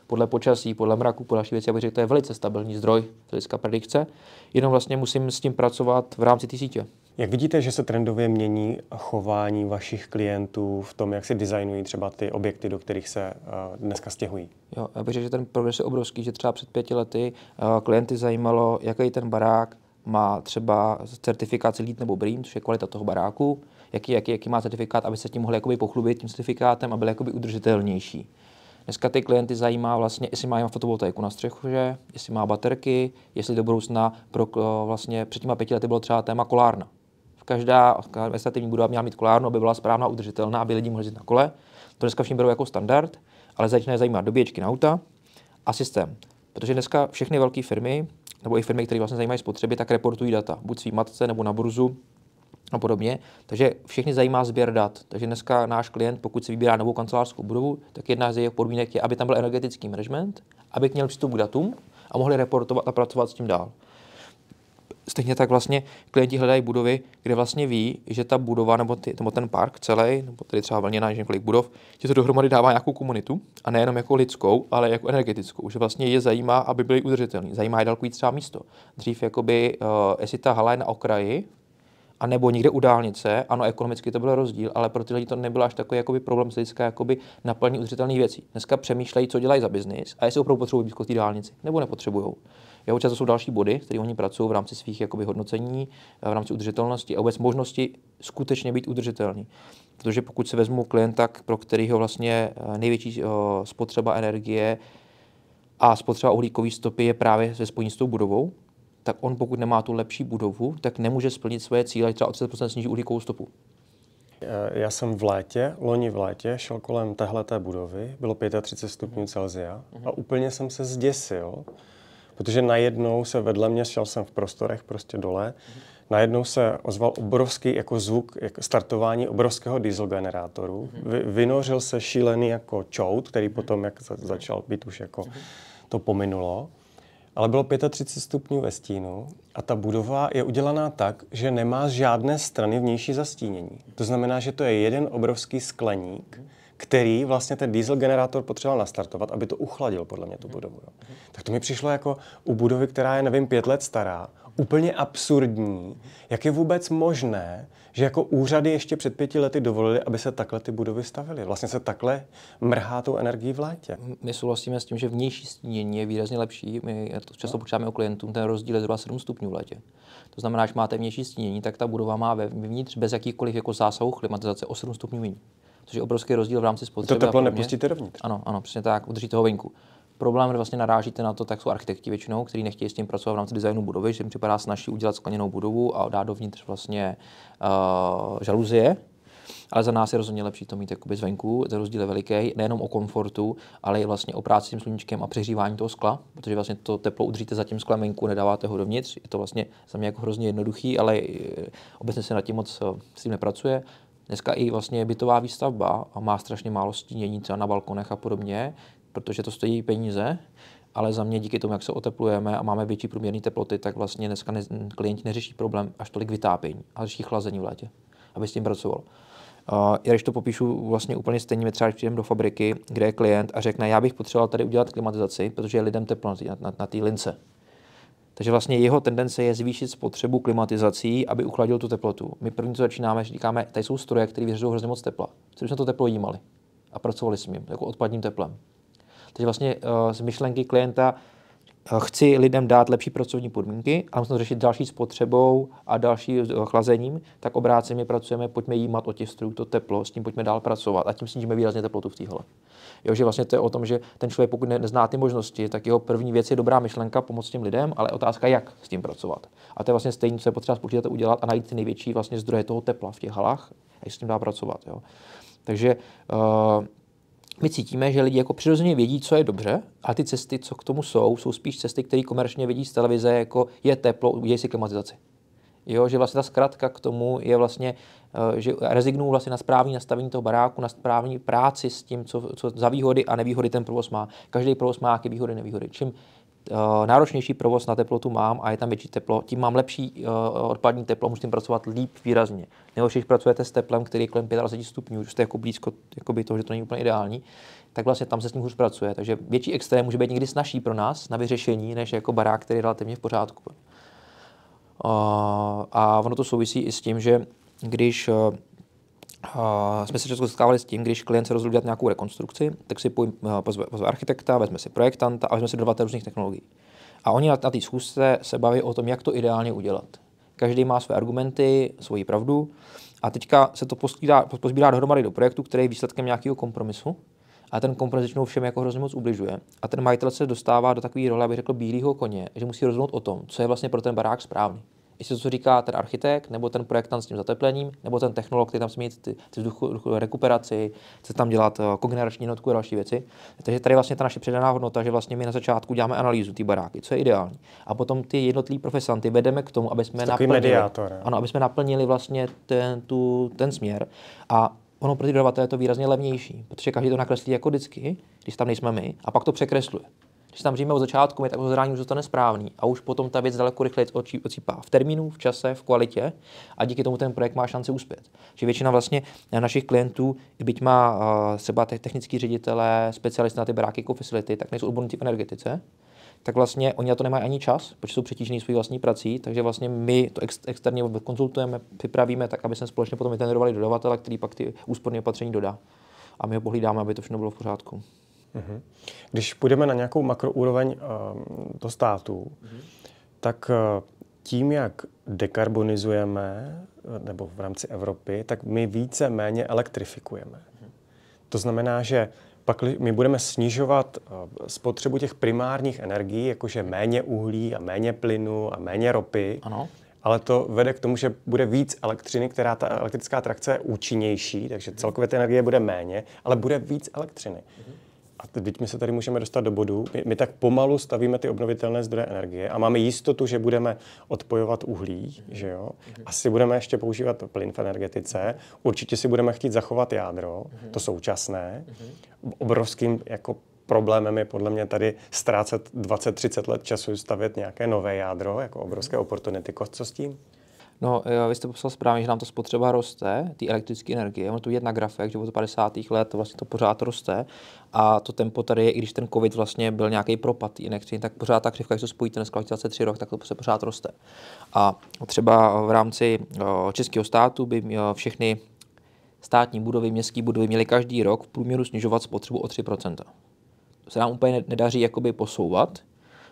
podle počasí, podle mraku, podle další věci, abych řekl,
to je velice stabilní zdroj z hlediska predikce, jenom vlastně musím s tím pracovat v rámci té sítě. Jak vidíte, že se trendově mění chování vašich klientů v tom, jak si designují třeba ty objekty, do kterých se eh, dneska stěhují? Jo, já bych řekl, že ten progres je obrovský, že třeba před pěti
lety eh, klienty zajímalo, jaký ten barák má třeba certifikaci LEED nebo BREEAM, což je kvalita toho baráku, jaký, jaký, jaký má certifikát, aby se tím mohli pochlubit tím certifikátem a byl udržitelnější. Dneska ty klienty zajímá vlastně, jestli má fotovoltaiku na střechu, že, jestli má baterky, jestli do budoucna pro, eh, vlastně před těma pěti lety bylo třeba téma kolárna. Každá administrativní budova měla mít kolárnu, aby byla správná, udržitelná, aby lidi mohli jít na kole. To dneska všichni berou jako standard, ale začíná zajímat dobíječky na auta a systém. Protože dneska všechny velké firmy, nebo i firmy, které vlastně zajímají spotřeby, tak reportují data, buď svým matce nebo na burzu, a podobně. Takže všechny zajímá sběr dat. Takže dneska náš klient, pokud si vybírá novou kancelářskou budovu, tak jedna z jejich podmínek je, aby tam byl energetický management, aby měl přístup k datům a mohli reportovat a pracovat s tím dál. Stejně tak vlastně klienti hledají budovy, kde vlastně ví, že ta budova nebo, ty, nebo ten park celý, nebo tedy třeba vlněná několik budov, že to dohromady dává nějakou komunitu a nejenom jako lidskou, ale jako energetickou, že vlastně je zajímá, aby byly udržitelní. Zajímá je daleko třeba místo. Dřív jakoby, uh, jestli ta hala je na okraji a nebo někde u dálnice, ano, ekonomicky to byl rozdíl, ale pro ty lidi to nebyl až takový jakoby, problém z hlediska jakoby, naplní udržitelných věcí. Dneska přemýšlejí, co dělají za biznis a jestli opravdu potřebují blízko té dálnici, nebo nepotřebují. Jeho často jsou další body, které oni pracují v rámci svých jakoby, hodnocení, v rámci udržitelnosti a vůbec možnosti skutečně být udržitelný. Protože pokud se vezmu klienta, pro kterého vlastně eh, největší eh, spotřeba energie a spotřeba uhlíkové stopy je právě ve spojení s tou budovou, tak on pokud nemá tu lepší budovu, tak nemůže splnit své
cíle, třeba o 30% sníží uhlíkovou stopu. Eh, já jsem v létě, loni v létě, šel kolem té budovy, bylo 35 stupňů mhm. Celzia mhm. a úplně jsem se zděsil, protože najednou se vedle mě, šel jsem v prostorech prostě dole, mhm. najednou se ozval obrovský jako zvuk jako startování obrovského diesel generátoru. Vy, vynořil se šílený jako čout, který potom, jak za, začal být už jako, to pominulo ale bylo 35 stupňů ve stínu a ta budova je udělaná tak, že nemá z žádné strany vnější zastínění. To znamená, že to je jeden obrovský skleník, který vlastně ten diesel generátor potřeboval nastartovat, aby to uchladil podle mě tu budovu. Jo. Tak to mi přišlo jako u budovy, která je, nevím, pět let stará, úplně absurdní, jak je vůbec možné, že jako úřady ještě před pěti lety dovolili, aby se takhle ty budovy stavily. Vlastně se takhle mrhá tou energií v létě. My souhlasíme s tím, že vnější stínění je výrazně lepší.
My to často počítáme o klientům, ten rozdíl je zhruba 7 stupňů v létě. To znamená, že máte vnější stínění, tak ta budova má vevnitř bez jakýchkoliv jako zásahů klimatizace o 7 stupňů méně což je obrovský rozdíl v rámci
spotřeby. To teplo nepustíte dovnitř?
Ano, ano, přesně tak, udržíte ho venku. Problém, kde vlastně narážíte na to, tak jsou architekti většinou, kteří nechtějí s tím pracovat v rámci designu budovy, že jim připadá snaží udělat skleněnou budovu a dát dovnitř vlastně uh, žaluzie, ale za nás je rozhodně lepší to mít jakoby zvenku, ten rozdíl je veliký, nejenom o komfortu, ale i vlastně o práci s tím sluníčkem a přehřívání toho skla, protože vlastně to teplo udržíte za tím sklem venku, nedáváte ho dovnitř. Je to vlastně za mě jako hrozně jednoduchý, ale eh, obecně se nad tím moc eh, s tím nepracuje. Dneska i vlastně bytová výstavba má strašně málo stínění třeba na balkonech a podobně, protože to stojí peníze, ale za mě díky tomu, jak se oteplujeme a máme větší průměrné teploty, tak vlastně dneska ne, klienti neřeší problém až tolik vytápění, ale řeší chlazení v létě, aby s tím pracoval. Uh, já když to popíšu vlastně úplně stejně, my třeba přijdeme do fabriky, kde je klient a řekne, já bych potřeboval tady udělat klimatizaci, protože je lidem teplo na, na, na té lince. Takže vlastně jeho tendence je zvýšit spotřebu klimatizací, aby uchladil tu teplotu. My první, co začínáme, že říkáme, tady jsou stroje, které vyřizují hrozně moc tepla. Co jsme to teplo jímali a pracovali s ním, jako odpadním teplem. Takže vlastně eh, z myšlenky klienta eh, chci lidem dát lepší pracovní podmínky a musím řešit další spotřebou a další eh, chlazením, tak obráceně pracujeme, pojďme jímat o těch strů, to teplo, s tím pojďme dál pracovat a tím snížíme výrazně teplotu v téhle. Jo, že vlastně to je o tom, že ten člověk, pokud nezná ty možnosti, tak jeho první věc je dobrá myšlenka pomoct těm lidem, ale otázka, jak s tím pracovat. A to je vlastně stejné, co je potřeba spočítat a udělat a najít ty největší vlastně zdroje toho tepla v těch halách a jak s tím dá pracovat. Jo. Takže uh, my cítíme, že lidi jako přirozeně vědí, co je dobře, a ty cesty, co k tomu jsou, jsou spíš cesty, které komerčně vidí z televize, jako je teplo, udělej si klimatizaci. Jo, že vlastně ta zkratka k tomu je vlastně, eh, že rezignují vlastně na správný nastavení toho baráku, na správní práci s tím, co, co za výhody a nevýhody ten provoz má. Každý provoz má nějaké výhody, nevýhody. Čím Eh, náročnější provoz na teplotu mám a je tam větší teplo, tím mám lepší eh, odpadní teplo, musím pracovat líp výrazně. Nebo když pracujete s teplem, který je kolem 25 stupňů, už jste jako blízko jakoby toho, že to není úplně ideální, tak vlastně tam se s ním hůř pracuje. Takže větší extrém může být někdy snažší pro nás na vyřešení, než jako barák, který je relativně v pořádku. Eh, a ono to souvisí i s tím, že když Uh, jsme se často setkávali s tím, když klient se rozhodl dělat nějakou rekonstrukci, tak si pojím, uh, eh, pozve, pozve architekta, vezme si projektanta a vezme si dodavatele různých technologií. A oni na, na té schůzce se baví o tom, jak to ideálně udělat. Každý má své argumenty, svoji pravdu a teďka se to pozbírá dohromady do projektu, který je výsledkem nějakého kompromisu a ten kompromis většinou všem jako hrozně moc ubližuje. A ten majitel se dostává do takové role, abych řekl, bílého koně, že musí rozhodnout o tom, co je vlastně pro ten barák správný jestli to co říká ten architekt, nebo ten projektant s tím zateplením, nebo ten technolog, který tam smí ty, ty vzduchu, vzduchu, rekuperaci, chce tam dělat eh, kogenerační notku a další věci. Takže tady vlastně ta naše předaná hodnota, že vlastně my na začátku děláme analýzu ty baráky, co je ideální. A potom ty jednotliví profesanty vedeme k tomu, aby jsme naplnili, mediátor, ano, aby jsme naplnili vlastně ten, tu, ten směr. A ono pro ty dodavatele je to výrazně levnější, protože každý to nakreslí jako vždycky, když tam nejsme my, a pak to překresluje že tam říjeme od začátku, my tak rozhrání už zůstane správný a už potom ta věc daleko rychleji odcípá v termínu, v čase, v kvalitě a díky tomu ten projekt má šanci uspět. Že většina vlastně eh, našich klientů, byť má seba eh, technický ředitele, specialisty na ty baráky jako facility, tak nejsou odborníci v energetice, tak vlastně oni na to nemají ani čas, protože jsou přetížení svou vlastní prací, takže vlastně my to ex- externě konzultujeme, připravíme tak, aby jsme společně potom vytenerovali dodavatele, který pak ty úsporné opatření dodá. A my ho pohlídáme,
aby to všechno bylo v pořádku. Mhm. Když půjdeme na nějakou makroúroveň do eh, států, mhm. tak eh, tím, jak dekarbonizujeme, eh, nebo v rámci Evropy, tak my více méně elektrifikujeme. Mhm. To znamená, že pak my budeme snižovat spotřebu těch primárních energií, jakože méně uhlí a méně plynu a méně ropy. Ano. Ale to vede k tomu, že bude víc elektřiny, která ta elektrická trakce je účinnější, takže celkově té energie bude méně, ale bude víc elektřiny a teď my se tady můžeme dostat do bodu, my, my tak pomalu stavíme ty obnovitelné zdroje energie a máme jistotu, že budeme odpojovat uhlí, že jo? Mhm. Asi budeme ještě používat plyn v energetice, určitě si budeme chtít zachovat jádro, mhm. to současné. Mhm. Obrovským jako problémem je podle mě tady ztrácet 20-30 let času stavět nějaké nové jádro, jako obrovské opportunity Co s tím? No, eh, vy jste popsal
správně, že nám to spotřeba roste, ty elektrické energie. Ono tu jedna na grafech, že od 50. let vlastně to pořád roste. A to tempo tady je, i když ten COVID vlastně byl nějaký propad elektřiny, tak pořád ta křivka, když to spojíte dneska 23 rok, tak to se pořád roste. A třeba v rámci eh, českého státu by eh, všechny státní budovy, městské budovy měly každý rok v průměru snižovat spotřebu o 3 To se nám úplně nedaří jakoby posouvat,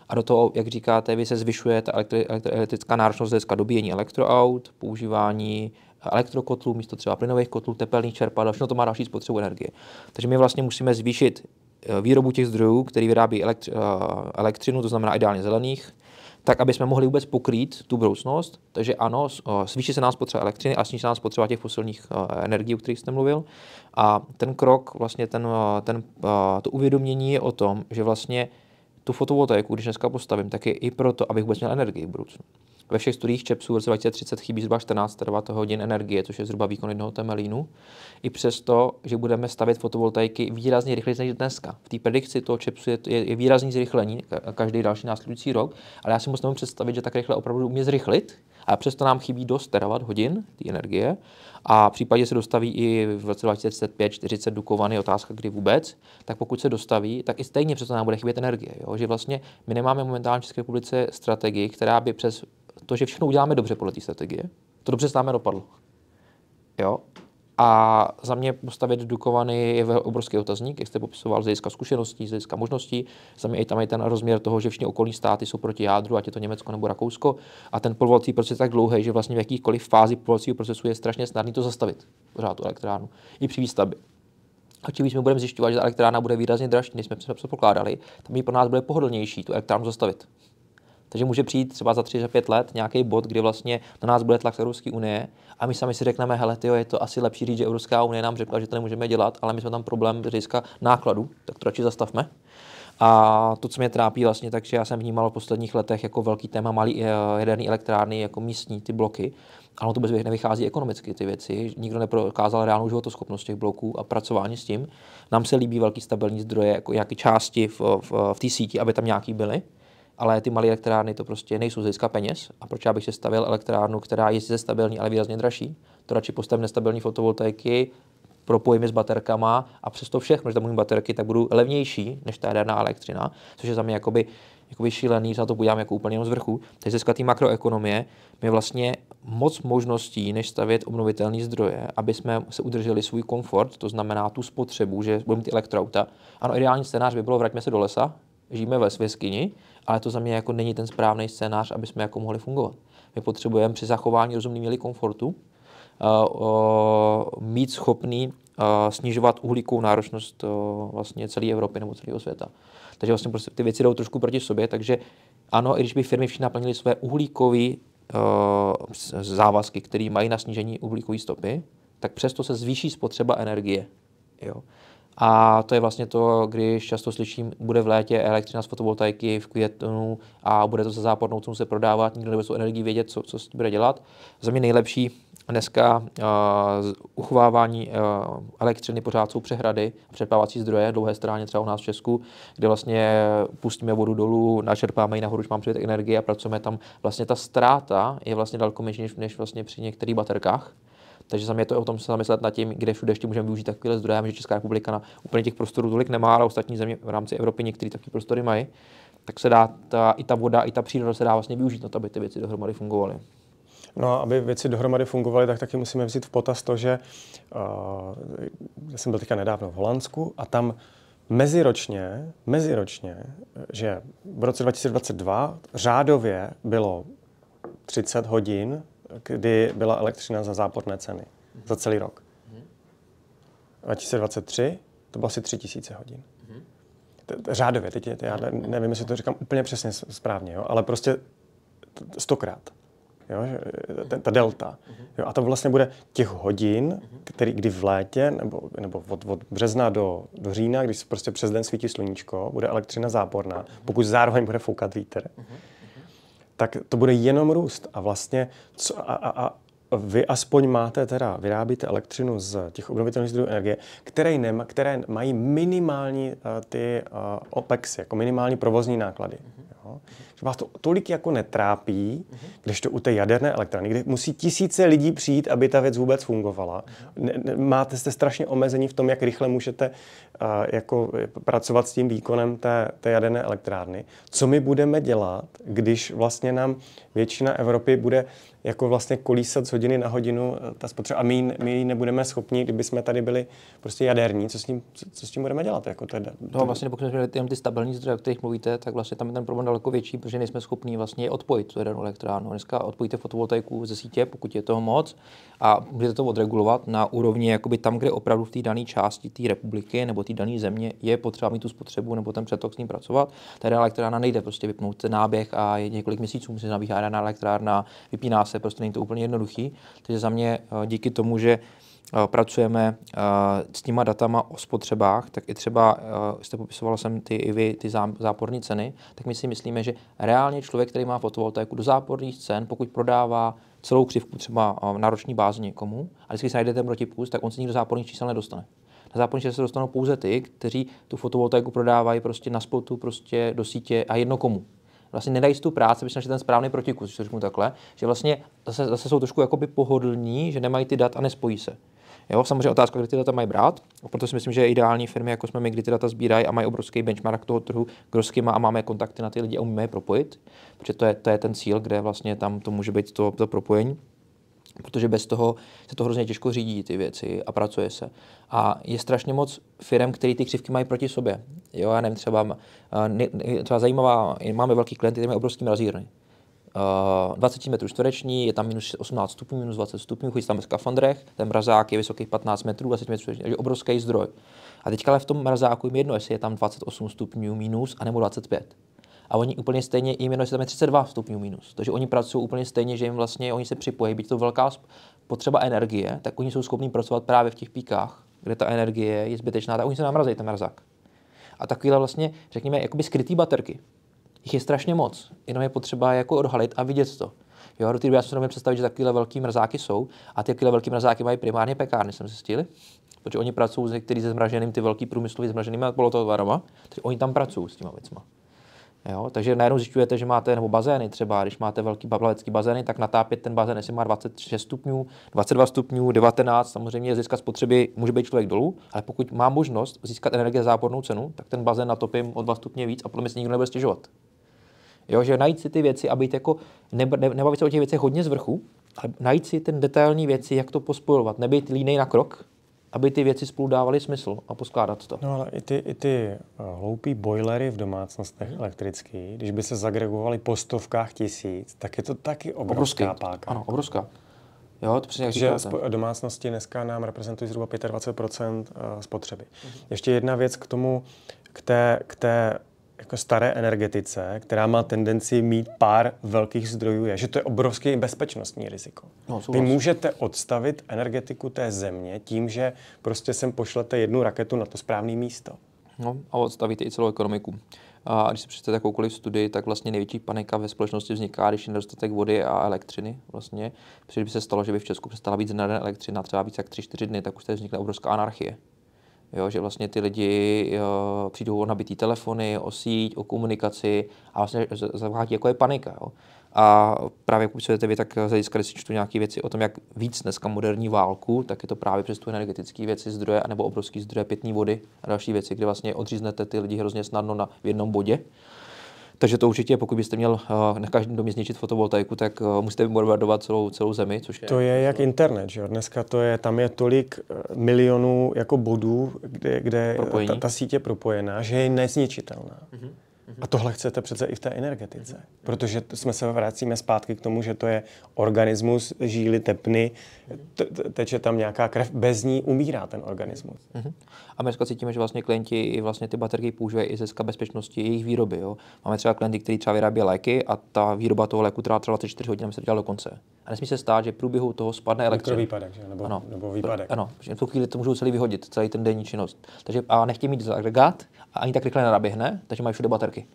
a do toho, jak říkáte, vy se zvyšuje ta elektri- elektrická náročnost dneska dobíjení elektroaut, používání elektrokotlů místo třeba plynových kotlů, tepelných čerpadel, všechno to má další spotřebu energie. Takže my vlastně musíme zvýšit eh, výrobu těch zdrojů, který vyrábí elektři- eh, elektřinu, to znamená ideálně zelených, tak, aby jsme mohli vůbec pokrýt tu budoucnost. Takže ano, eh, zvýší se nám spotřeba elektřiny a sníží se nám spotřeba těch fosilních energií, o kterých jste mluvil. A ten krok, vlastně ten, ten, to uvědomění je o tom, že vlastně tu fotovoltaiku, když dneska postavím, tak je i proto, abych vůbec měl energii v budoucnu. Ve všech studiích ČEPSů v roce 2030 chybí zhruba 14 hodin energie, což je zhruba výkon jednoho temelínu. I přesto, že budeme stavět fotovoltaiky výrazně rychleji než dneska. V té predikci toho ČEPSu je, je, je výrazný zrychlení každý další následující rok, ale já si musím představit, že tak rychle opravdu umí zrychlit, a přesto nám chybí dost terawatt hodin té energie a v případě se dostaví i v roce 2035, 40 dukovaný otázka kdy vůbec, tak pokud se dostaví, tak i stejně přesto nám bude chybět energie. Jo? Že vlastně my nemáme momentálně v České republice strategii, která by přes to, že všechno uděláme dobře podle té strategie. To dobře známe dopadlo. Jo? A za mě postavit Dukovany je obrovský otazník, jak jste popisoval, z hlediska zkušeností, z hlediska možností. Za mě je tam je ten rozměr toho, že všechny okolní státy jsou proti jádru, ať je to Německo nebo Rakousko. A ten povolovací proces je tak dlouhý, že vlastně v jakýchkoliv fázi povolovacího procesu je strašně snadný to zastavit, pořád tu elektrárnu, i při výstavbě. A čím víc my budeme zjišťovat, že ta elektrárna bude výrazně dražší, než jsme předpokládali, tam je pro nás bude pohodlnější tu elektrárnu zastavit. Takže může přijít třeba za 3 za 5 let nějaký bod, kdy vlastně na nás bude tlak z Evropské unie a my sami si řekneme, hele, tyjo, je to asi lepší říct, že Evropská unie nám řekla, že to nemůžeme dělat, ale my jsme tam problém z hlediska tak to radši zastavme. A to, co mě trápí vlastně, takže já jsem vnímal v posledních letech jako velký téma malý eh, jaderný elektrárny, jako místní ty bloky, ale to vůbec nevychází ekonomicky ty věci. Nikdo neprokázal reálnou životoschopnost těch bloků a pracování s tím. Nám se líbí velký stabilní zdroje, jako nějaké části v, v, v té síti, aby tam nějaký byly ale ty malé elektrárny to prostě nejsou ziska peněz. A proč já bych si stavil elektrárnu, která je sice stabilní, ale výrazně dražší? To radši postavím nestabilní fotovoltaiky, propojím je s baterkama a přesto všechno, že tam budu baterky, tak budu levnější než ta jaderná elektřina, což je za mě jakoby, jakoby šílený, za to podívám jako úplně z vrchu. Takže dneska té makroekonomie je vlastně moc možností, než stavět obnovitelné zdroje, aby jsme se udrželi svůj komfort, to znamená tu spotřebu, že budeme mít elektroauta. Ano, ideální scénář by bylo, vraťme se do lesa, žijeme ve svěskyni, ale to za mě jako není ten správný scénář, aby jsme jako mohli fungovat. My potřebujeme při zachování rozumné měli komfortu uh, uh, mít schopný uh, snižovat uhlíkovou náročnost uh, vlastně celé Evropy nebo celého světa. Takže vlastně prostě ty věci jdou trošku proti sobě, takže ano, i když by firmy všichni naplnili své uhlíkové uh, závazky, které mají na snížení uhlíkové stopy, tak přesto se zvýší spotřeba energie. Jo. A to je vlastně to, když často slyším, bude v létě elektřina z fotovoltaiky v květnu a bude to za zápornou cenu se prodávat, nikdo nebude s energií vědět, co, co s tím bude dělat. Za mě nejlepší dneska uh, uchovávání uh, elektřiny pořád jsou přehrady, přerpávací zdroje, dlouhé stráně třeba u nás v Česku, kde vlastně pustíme vodu dolů, načerpáme ji nahoru, už mám přijít energie a pracujeme tam. Vlastně ta ztráta je vlastně daleko menší než, než vlastně při některých baterkách. Takže za mě to o tom se zamyslet nad tím, kde všude ještě můžeme využít takové zdroje. že Česká republika na úplně těch prostorů tolik nemá, ale ostatní země v rámci Evropy některé takové prostory mají. Tak se dá ta, i ta
voda, i ta příroda se dá vlastně využít na to, aby ty věci dohromady fungovaly. No a aby věci dohromady fungovaly, tak taky musíme vzít v potaz to, že uh, jsem byl teďka nedávno v Holandsku a tam meziročně, meziročně, že v roce 2022 řádově bylo 30 hodin kdy byla elektřina za záporné ceny za celý rok. 2023 mhm. to bylo asi 3000 hodin. Mhm. Řádově, teď já mhm. nevím, jestli to říkám úplně přesně správně, jo, ale prostě stokrát. Jo, e, ten, ta delta. Jo, a to vlastně bude těch hodin, který, kdy v létě nebo, nebo od, od března do, do října, když prostě přes den svítí sluníčko, bude elektřina záporná, pokud zároveň bude foukat vítr, tak to bude jenom růst. A vlastně, co, a, a, a vy aspoň máte teda, vyrábíte elektřinu z těch obnovitelných zdrojů energie, které, nema, které mají minimální uh, ty uh, OPEX, jako minimální provozní náklady. Mm-hmm. Jo? že vás to tolik jako netrápí, mm-hmm. když to u té jaderné elektrárny, kde musí tisíce lidí přijít, aby ta věc vůbec fungovala. Mhm. Ne, ne, máte jste strašně omezení v tom, jak rychle můžete uh, jako e, pracovat s tím výkonem té, té jaderné elektrárny. Co my budeme dělat, když vlastně nám většina Evropy bude jako vlastně kolísat z hodiny na hodinu eh, ta spotřeba. A my, my nebudeme schopni, kdyby jsme tady byli prostě jaderní, co s, ním, co, co s tím budeme dělat? Jako teda, to... No vlastně
pokud jsme měli ty stabilní zdroje, o kterých mluvíte, tak vlastně tam je ten problém daleko větší, protože nejsme schopni vlastně odpojit tu jadernou elektrárnu. No, dneska odpojíte fotovoltaiku ze sítě, pokud je toho moc, a můžete to odregulovat na úrovni jakoby tam, kde opravdu v té dané části té republiky nebo té dané země je potřeba mít tu spotřebu nebo ten přetok s ním pracovat. Tady elektrárna nejde prostě vypnout náběh a je několik měsíců musí nabíhat jaderná elektrárna, vypíná se práce, prostě není to úplně jednoduchý. Takže za mě eh, díky tomu, že eh, pracujeme eh, s těma datama o spotřebách, tak i třeba jste popisovala jsem ty, i vy ty záporné ceny, tak my si myslíme, že reálně člověk, který má fotovoltaiku do záporných cen, pokud prodává celou křivku třeba na roční bázi někomu a když se najde ten protikus, tak on se nikdo záporných čísel nedostane. Na záporných čísel se dostanou pouze ty, kteří tu fotovoltaiku prodávají prostě na spotu, prostě do sítě a jedno komu vlastně nedají si tu práci, aby našli ten správný protikus, když to řeknu takhle, že vlastně zase, zase jsou trošku jakoby pohodlní, že nemají ty dat a nespojí se. Jo, samozřejmě otázka, kde ty data mají brát, proto si myslím, že je ideální firmy, jako jsme my, kdy ty data sbírají a mají obrovský benchmark toho trhu, kdo s kým a máme kontakty na ty lidi a umíme je propojit, protože to je, to je ten cíl, kde vlastně tam to může být to, to propojení protože bez toho se to hrozně těžko řídí ty věci a pracuje se. A je strašně moc firm, které ty křivky mají proti sobě. Jo, já nevím, třeba, eh, třeba zajímavá, máme velký klient, který mají obrovský mrazírny. Uh, eh, 20 metrů čtvereční, je tam minus 18 stupňů, minus 20 stupňů, chodí tam v skafandrech, ten mrazák je vysoký 15 metrů, 20 metrů čtvereční, takže obrovský zdroj. A teďka ale v tom mrazáku jim jedno, jestli je tam 28 stupňů minus, anebo 25 a oni úplně stejně, jim jenom tam je 32 stupňů minus. Takže oni pracují úplně stejně, že jim vlastně oni se připojí, byť to velká potřeba energie, tak oni jsou schopni pracovat právě v těch píkách, kde ta energie je zbytečná, tak oni se namrazí ten mrazák. A takovýhle vlastně, řekněme, jakoby skrytý baterky. Jich je strašně moc, jenom je potřeba jako odhalit a vidět to. Jo, do té doby já jsem si představit, že takovéhle velký mrzáky jsou a ty takovéhle velký mrzáky mají primárně pekárny, jsem zjistil, protože oni pracují s některými zmraženým, ty velký průmyslový zmraženými polotovarama, takže oni tam pracují s těma věcmi. Jo? Takže najednou zjišťujete, že máte nebo bazény třeba, když máte velký plavlecký bazény, tak natápět ten bazén, jestli má 26 stupňů, 22 stupňů, 19, samozřejmě získat spotřeby může být člověk dolů, ale pokud má možnost získat energie za zápornou cenu, tak ten bazén natopím o 2 stupně víc a potom mě si nikdo nebude stěžovat. Jo, že najít si ty věci a být jako, ne, ne, nebavit se o těch věcech hodně z vrchu, ale najít si ten detailní
věci, jak to pospojovat, nebýt línej na krok, aby ty věci spolu dávaly smysl a poskládat to. No ale i ty, i ty eh, hloupí boilery v domácnostech hmm. elektrický, když by se zagregovaly po stovkách tisíc, tak je to taky obrovská Obrovský. páka. Ano, obrovská. Jo, to přesně jak Že domácnosti dneska nám reprezentují zhruba 25 eh, spotřeby. hmm Ještě jedna věc k tomu, k té, k té jako staré energetice, která má tendenci mít pár velkých zdrojů, je, že to je obrovský bezpečnostní riziko. No, Vy můžete odstavit energetiku té země tím, že prostě sem pošlete jednu raketu na to správné místo.
No a odstavíte i celou ekonomiku. A když si přečtete jakoukoliv studii, tak vlastně největší panika ve společnosti vzniká, když je nedostatek vody a elektřiny. Vlastně, protože by se stalo, že by v Česku přestala být z elektřina třeba víc jak 3-4 dny, tak už tady vznikne obrovská anarchie. Jo, že vlastně ty lidi jo, přijdou o nabitý telefony, o síť, o komunikaci a vlastně zavádí jako je panika. Jo. A právě pokud popisujete vy, tak z hlediska, když čtu nějaké věci o tom, jak víc dneska moderní válku, tak je to právě přes tu energetické věci, zdroje, nebo obrovský zdroje pitné vody a další věci, kde vlastně odříznete ty lidi hrozně snadno na, v jednom bodě takže to určitě, pokud byste měl eh, na každém domě zničit fotovoltaiku, tak eh, musíte bombardovat celou, celou zemi, což To
je jak internet, že jo? Dneska to je, tam je tolik eh, milionů jako bodů, kde, kde ta, ta síť je propojená, že je nezničitelná. Mm-hmm. A tohle chcete přece i v té energetice, mhm, mhm. protože jsme se vracíme zpátky k tomu, že to je organismus, žíly, tepny, teče tam nějaká krev, bez ní umírá ten organismus. A my dneska cítíme, že vlastně
klienti i vlastně ty baterky používají i získat bezpečnosti jejich výroby. Jo. Máme třeba klienty, kteří třeba vyrábí léky a ta výroba toho léku trvá 24 hodin, aby se dělá do konce. A nesmí se stát, že v průběhu toho spadne elektřina. výpadek, že? Nebo, ano, nebo výpadek. Ano, že v tu chvíli to můžou celý vyhodit, celý ten denní činnost. Takže a nechtějí mít agregát a ani tak rychle nenaběhne, takže mají všude baterky.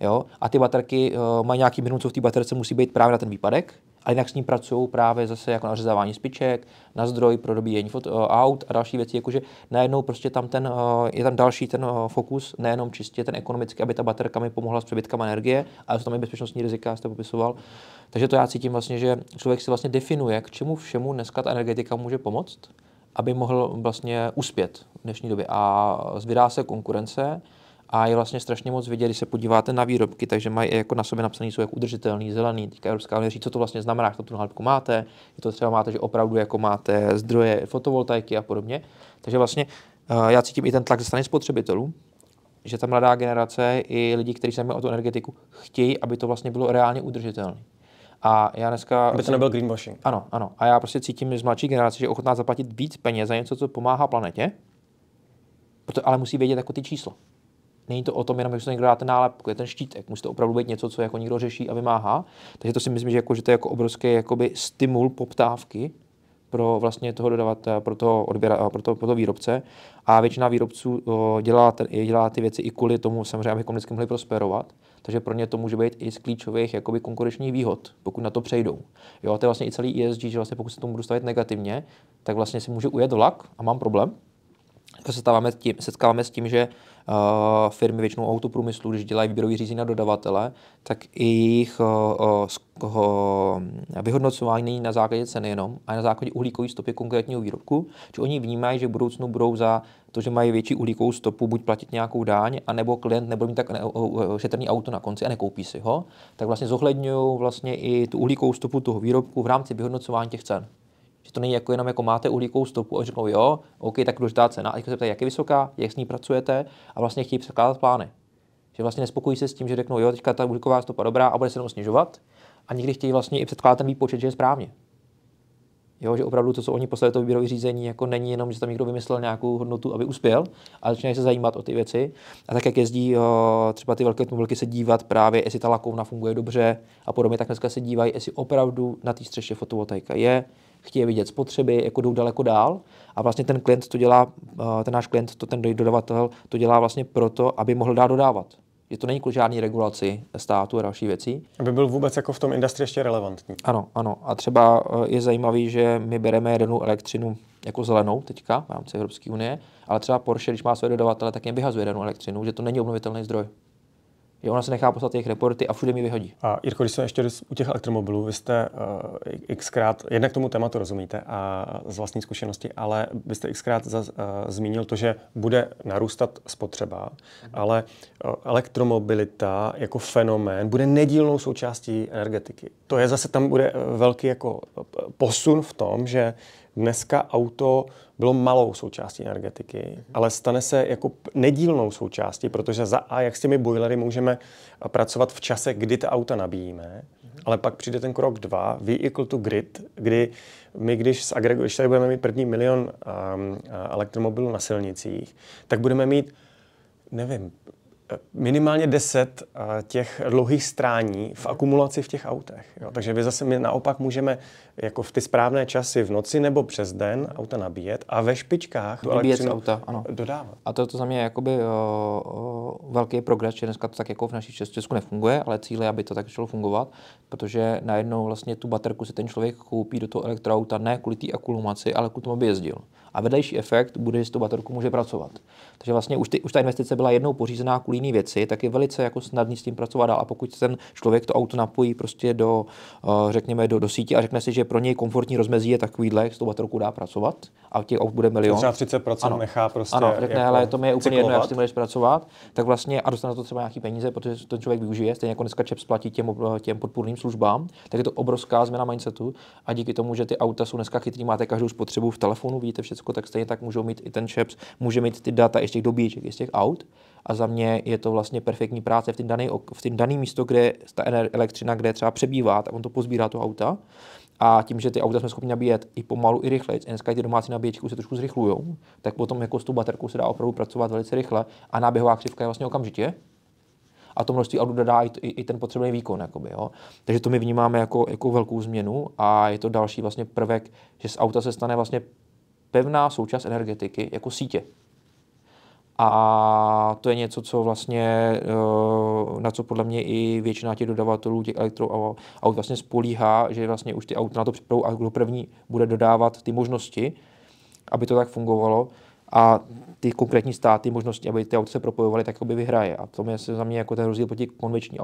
Jo? A ty baterky uh, mají nějaký minut, co v té baterce musí být právě na ten výpadek. A jinak s ním pracují právě zase jako nařezávání spiček, na zdroj pro dobíjení fot- eh, aut a další věci, jakože najednou prostě tam ten, eh, je tam další ten eh, fokus, nejenom čistě ten ekonomický, aby ta baterka mi pomohla s přebytkem energie, ale jsou tam i bezpečnostní rizika, jste popisoval. Takže to já cítím vlastně, že člověk si vlastně definuje, k čemu všemu dneska ta energetika může pomoct, aby mohl vlastně uspět v dnešní době. A zvědá se konkurence, a je vlastně strašně moc vidět, když se podíváte na výrobky, takže mají jako na sobě napsaný, jsou jak udržitelný, zelený, teďka Evropská unie říct, co to vlastně znamená, jak to tu nálepku máte, je to třeba máte, že opravdu jako máte zdroje fotovoltaiky a podobně. Takže vlastně eh, já cítím i ten tlak ze strany spotřebitelů, že ta mladá generace i lidi, kteří se o tu energetiku, chtějí, aby to vlastně bylo reálně udržitelné. A já dneska... Aby to nebyl greenwashing. Ano, ano. A já prostě cítím z mladší generace, že je ochotná zaplatit víc peněz za něco, co pomáhá planetě, proto, ale musí vědět jako ty číslo. Není to o tom jenom, že se někdo dá ten nálepku, jako je ten štítek. Musí to opravdu být něco, co jako někdo řeší a vymáhá. Takže to si myslím, že, jako, že to je jako obrovský jakoby stimul poptávky pro vlastně toho dodavat, eh, pro toho, odběra, eh, pro toho, pro toho výrobce. A většina výrobců eh, dělá, ten, dělá ty věci i kvůli tomu, samozřejmě, abychom vždycky mohli prosperovat. Takže pro ně to může být i z klíčových jakoby, konkurenčních výhod, pokud na to přejdou. Jo, a to je vlastně i celý ESG, že vlastně pokud se tomu budu stavit negativně, tak vlastně si může ujet vlak a mám problém, se setkáváme, tím, setkáváme s tím, že uh, firmy většinou autoprůmyslu, když dělají výběrový řízení na dodavatele, tak i jejich uh, uh, vyhodnocování není na základě ceny jenom, ale na základě uhlíkové stopy konkrétního výrobku. Či oni vnímají, že v budoucnu budou za to, že mají větší uhlíkovou stopu, buď platit nějakou dáň, anebo klient nebude mít tak šetrný auto na konci a nekoupí si ho, tak vlastně zohledňují vlastně i tu uhlíkovou stopu toho výrobku v rámci vyhodnocování těch cen. Že to není jako jenom jako máte uhlíkovou stopu a řeknou jo, OK, tak dá cena. A se ptají, jak je vysoká, jak s ní pracujete a vlastně chtějí překládat plány. Že vlastně nespokojí se s tím, že řeknou jo, teďka ta uhlíková stopa dobrá a bude se jenom snižovat. A někdy chtějí vlastně i předkládat ten výpočet, že je správně. Jo, že opravdu to, co oni poslali to výběrové řízení, jako není jenom, že tam někdo vymyslel nějakou hodnotu, aby uspěl, ale začínají se zajímat o ty věci. A tak, jak jezdí o, eh, třeba ty velké automobilky se dívat právě, jestli ta lakovna funguje dobře a podobně, tak dneska se dívají, jestli opravdu na té střeše fotovoltaika je, chtějí vidět spotřeby, jako jdou daleko dál. A vlastně ten klient to dělá, eh, ten náš klient, to ten dodavatel, to dělá vlastně proto, aby mohl dál dodávat. Je to není kvůli žádné regulaci státu a další věcí. Aby byl vůbec jako v tom industrii ještě relevantní. Ano, ano. A třeba eh, je zajímavý, že my bereme jednu elektřinu jako zelenou teďka v rámci Evropské unie, ale třeba Porsche, když má své dodavatele, tak
jim vyhazuje jednu elektřinu, že to není obnovitelný zdroj že ona se nechá poslat jejich reporty a všude mi vyhodí. A Jirko, když jsme ještě u těch elektromobilů, vy jste uh, xkrát, jednak tomu tématu rozumíte a z vlastní zkušenosti, ale vy jste xkrát uh, zmínil to, že bude narůstat spotřeba, mhm. ale uh, elektromobilita jako fenomén bude nedílnou součástí energetiky. To je zase, tam bude velký jako posun v tom, že dneska auto bylo malou součástí energetiky, mhm. ale stane se jako nedílnou součástí, protože za A, jak s těmi boilery můžeme eh, pracovat v čase, kdy ta auta nabíjíme, mhm. ale pak přijde ten krok dva, vehicle to grid, kdy my, když, s agregu, když tady budeme mít první milion um, elektromobilů na silnicích, tak budeme mít, nevím, minimálně 10 eh, těch dlouhých strání v akumulaci v těch autech. Jo. Takže my zase my naopak můžeme jako v ty správné časy v noci nebo přes den auta nabíjet a ve špičkách nabíjet auta, ano. dodávat. A to, to za mě je jakoby,
o, eh, o, eh, velký progres, že dneska to tak jako v naší Česku nefunguje, ale cíle je, aby to tak šlo fungovat, protože najednou vlastně tu baterku si ten člověk koupí do toho elektroauta ne kvůli té akumulaci, ale kvůli tomu, aby jezdil a vedlejší efekt bude, že tou baterku může pracovat. Takže vlastně už, ty, už ta investice byla jednou pořízená kvůli jiné věci, tak je velice jako snadný s tím pracovat dál. A pokud ten člověk to auto napojí prostě do, eh, řekněme, do, do sítě a řekne si, že pro něj komfortní rozmezí je takovýhle, s tou baterkou dá pracovat a těch aut bude milion. Třeba 30% ano. nechá prostě. Ano, řekne, jako ale to mi je úplně cyklovat. jedno, jak s tím budeš pracovat, tak vlastně a dostane to třeba nějaký peníze, protože ten člověk využije, stejně jako dneska ČEPS platí těm, eh, těm podpůrným službám, tak je to obrovská změna mindsetu a díky tomu, že ty auta jsou dneska chytrý, máte každou spotřebu v telefonu, vidíte všechno Česko, tak stejně tak můžou mít i ten ČEPS, může mít ty data i z těch dobíček, i z těch aut. A za mě je to vlastně perfektní práce v ten daný, v daný místo, kde ta elektřina, kde třeba přebývá, tak on to pozbírá to auta. A tím, že ty auta jsme schopni nabíjet i pomalu, i rychleji, dneska ty domácí nabíječky se trošku zrychlují, tak potom jako s tou baterkou se dá opravdu pracovat velice rychle a náběhová křivka je vlastně okamžitě, a to množství aut dodá i, i, i ten potřebný výkon. Jakoby, jo. Takže to my vnímáme jako, jako velkou změnu a je to další vlastně prvek, že z auta se stane vlastně pevná součást energetiky jako sítě. A to je něco, co vlastně, eh, na co podle mě i většina těch dodavatelů těch elektroaut vlastně spolíhá, že vlastně už ty auta na to připravují a kdo první bude dodávat ty možnosti, aby to tak fungovalo a ty konkrétní státy možnosti, aby ty auta se propojovaly, tak aby jako vyhraje. A to je za mě jako ten rozdíl proti konvenční,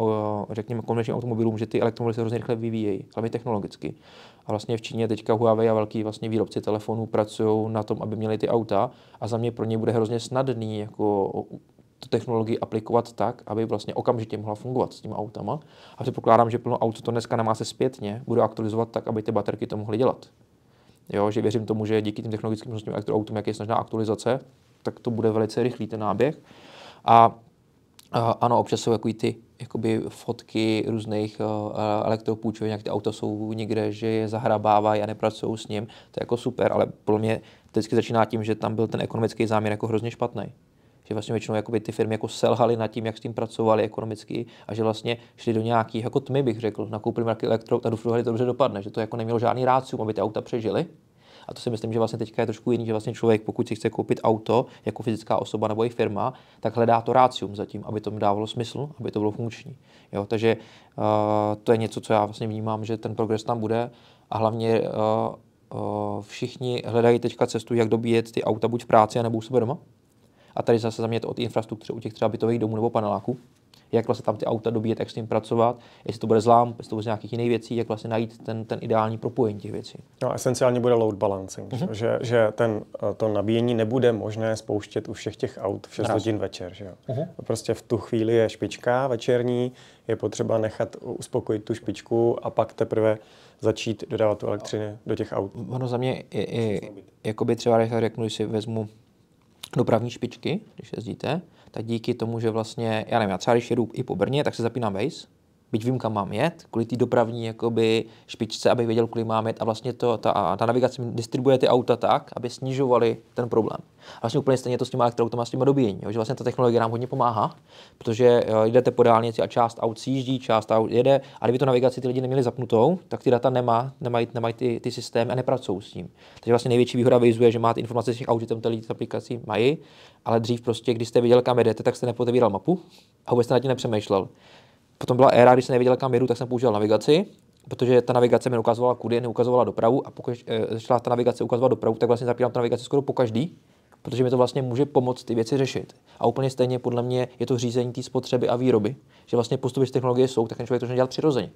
řekněme, konvenčním automobilům, že ty elektromobily se hrozně rychle vyvíjejí, hlavně technologicky. A vlastně v Číně teďka Huawei a velký vlastně výrobci telefonů pracují na tom, aby měli ty auta a za mě pro ně bude hrozně snadný jako tu technologii aplikovat tak, aby vlastně okamžitě mohla fungovat s těma autama. A předpokládám, že plno aut to dneska nemá se zpětně, bude aktualizovat tak, aby ty baterky to mohly dělat. Jo, že věřím tomu, že díky těm technologickým možnostem elektroautům, jak je snažná aktualizace, tak to bude velice rychlý ten náběh. A, a ano, občas jsou jako ty jakoby fotky různých eh, elektropůjčoven, jak ty auta jsou někde, že je zahrabávají a nepracují s ním. To je jako super, ale pro mě to vždycky začíná tím, že tam byl ten ekonomický záměr jako hrozně špatný že vlastně většinou jakoby ty firmy jako selhaly nad tím, jak s tím pracovali ekonomicky a že vlastně šli do nějakých, jako tmy bych řekl, nakoupili nějaký elektro a doufali, že to dobře dopadne, že to jako nemělo žádný rácium, aby ty auta přežily, a to si myslím, že vlastně teďka je trošku jiný, že vlastně člověk, pokud si chce koupit auto jako fyzická osoba nebo i firma, tak hledá to rácium zatím, aby to dávalo smysl, aby to bylo funkční. Jo, takže uh, to je něco, co já vlastně vnímám, že ten progres tam bude a hlavně uh, všichni hledají teďka cestu, jak dobíjet ty auta buď v práci, nebo u sebe doma. A tady zase za mě to od infrastruktury u těch třeba bytových domů nebo paneláků, jak vlastně tam ty auta dobíjet, jak s tím pracovat, jestli to bude
zlám, jestli to bude z nějakých jiných věcí, jak vlastně najít ten, ten ideální propojení těch věcí. No, esenciálně bude load balancing, mm-hmm. že, že ten, eh, to nabíjení nebude možné spouštět u všech těch aut v 6 Raz. hodin večer. Že Mm-hmm. Prostě v tu chvíli je špička večerní, je potřeba nechat uspokojit tu špičku a pak teprve začít dodávat tu elektřiny do těch aut. Ono za mě, i,
i, jakoby třeba, když řeknu, si vezmu dopravní špičky, když jezdíte, tak díky tomu, že vlastně, já nevím, já třeba když jedu i po Brně, tak se zapínám Waze, byť vím, kam mám jet, kvůli té dopravní jakoby, špičce, abych věděl, kudy mám jet a vlastně to, ta, ta navigace distribuje ty auta tak, aby snižovali ten problém. A vlastně úplně stejně to s těma elektroautama, s těma dobíjení, že vlastně ta technologie nám hodně pomáhá, protože e, jdete po dálnici a část aut sjíždí, část aut jede a kdyby to navigaci ty lidi neměli zapnutou, tak ty data nemá, nemají, nemají ty, ty systémy a nepracují s tím. Takže vlastně největší výhoda vyzuje, že máte informace z těch aut, že tam ty lidi aplikací mají, ale dřív prostě, když jste viděl, kam jedete, tak jste nepotevíral mapu a vůbec jste nad tím nepřemýšlel. Potom byla éra, když jsem nevěděl, kam jedu, tak jsem používal navigaci, protože ta navigace mi ukazovala kudy, neukazovala dopravu a pokud eh, začala ta navigace ukazovat dopravu, tak vlastně zapínám tu navigaci skoro po každý, protože mi to vlastně může pomoct ty věci řešit. A úplně stejně podle mě je to řízení té spotřeby a výroby, že vlastně postupy z technologie jsou, tak ten člověk to dělat přirozeně.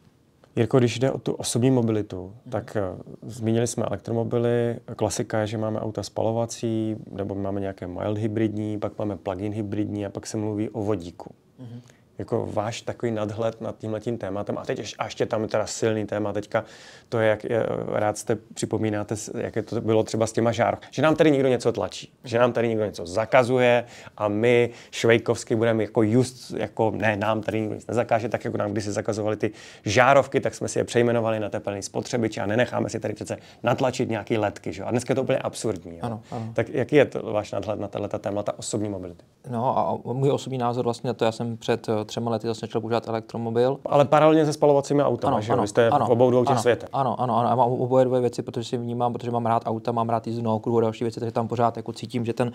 Jirko, když jde o tu osobní mobilitu, tak eh, zmínili jsme elektromobily. Klasika je, že máme auta spalovací, nebo máme nějaké mild hybridní, pak máme plug-in hybridní a pak se mluví o vodíku. Uh-huh jako váš takový nadhled nad tímhletím tématem. A teď ještě, až je tam teda silný téma teďka, to je, jak je, eh, rád jste připomínáte, jak je to bylo třeba s těma žárov. Že nám tady někdo něco tlačí, že nám tady někdo něco zakazuje a my švejkovsky budeme jako just, jako ne, nám tady nikdo nic nezakáže, tak jako nám když se zakazovali ty žárovky, tak jsme si je přejmenovali na teplný spotřebič a nenecháme si tady přece natlačit nějaký letky. Že? A dneska je to úplně absurdní. Ano, ano. Tak jaký je to váš nadhled na tato témata osobní mobility? No
a můj osobní názor vlastně na to, já jsem před eh, třema lety zase začal používat elektromobil. Ale paralelně se spalovacími auta, ano, že? Ano, jste ano, v obou dvou těch ano, světech. Ano, ano, ano. Já mám oboje dvě věci, protože si vnímám, protože mám rád auta, mám rád jízdu na okruhu a další věci, takže tam pořád jako cítím, že ten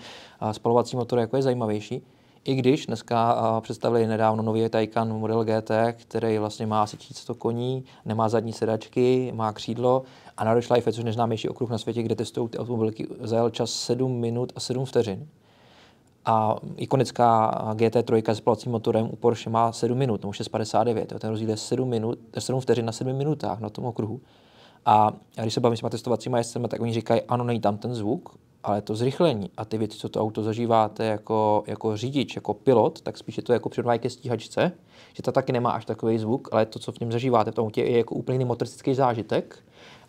spalovací motor jako je zajímavější. I když dneska představili nedávno nový Taycan model GT, který vlastně má asi 1100 koní, nemá zadní sedačky, má křídlo a na Life, což je nejznámější okruh na světě, kde testují ty automobilky, zajel čas 7 minut a 7 vteřin a ikonická GT3 s palacím motorem u Porsche má 7 minut, nebo 6,59. Jo. Ten rozdíl je 7, minut, 7 vteřin na 7 minutách na tom okruhu. A když se bavím s těma testovacíma jezdcema, tak oni říkají, ano, není tam ten zvuk, ale to zrychlení a ty věci, co to auto zažíváte jako, jako řidič, jako pilot, tak spíše to jako přirovnávají ke stíhačce, že ta taky nemá až takový zvuk, ale to, co v něm zažíváte to je jako úplný motoristický zážitek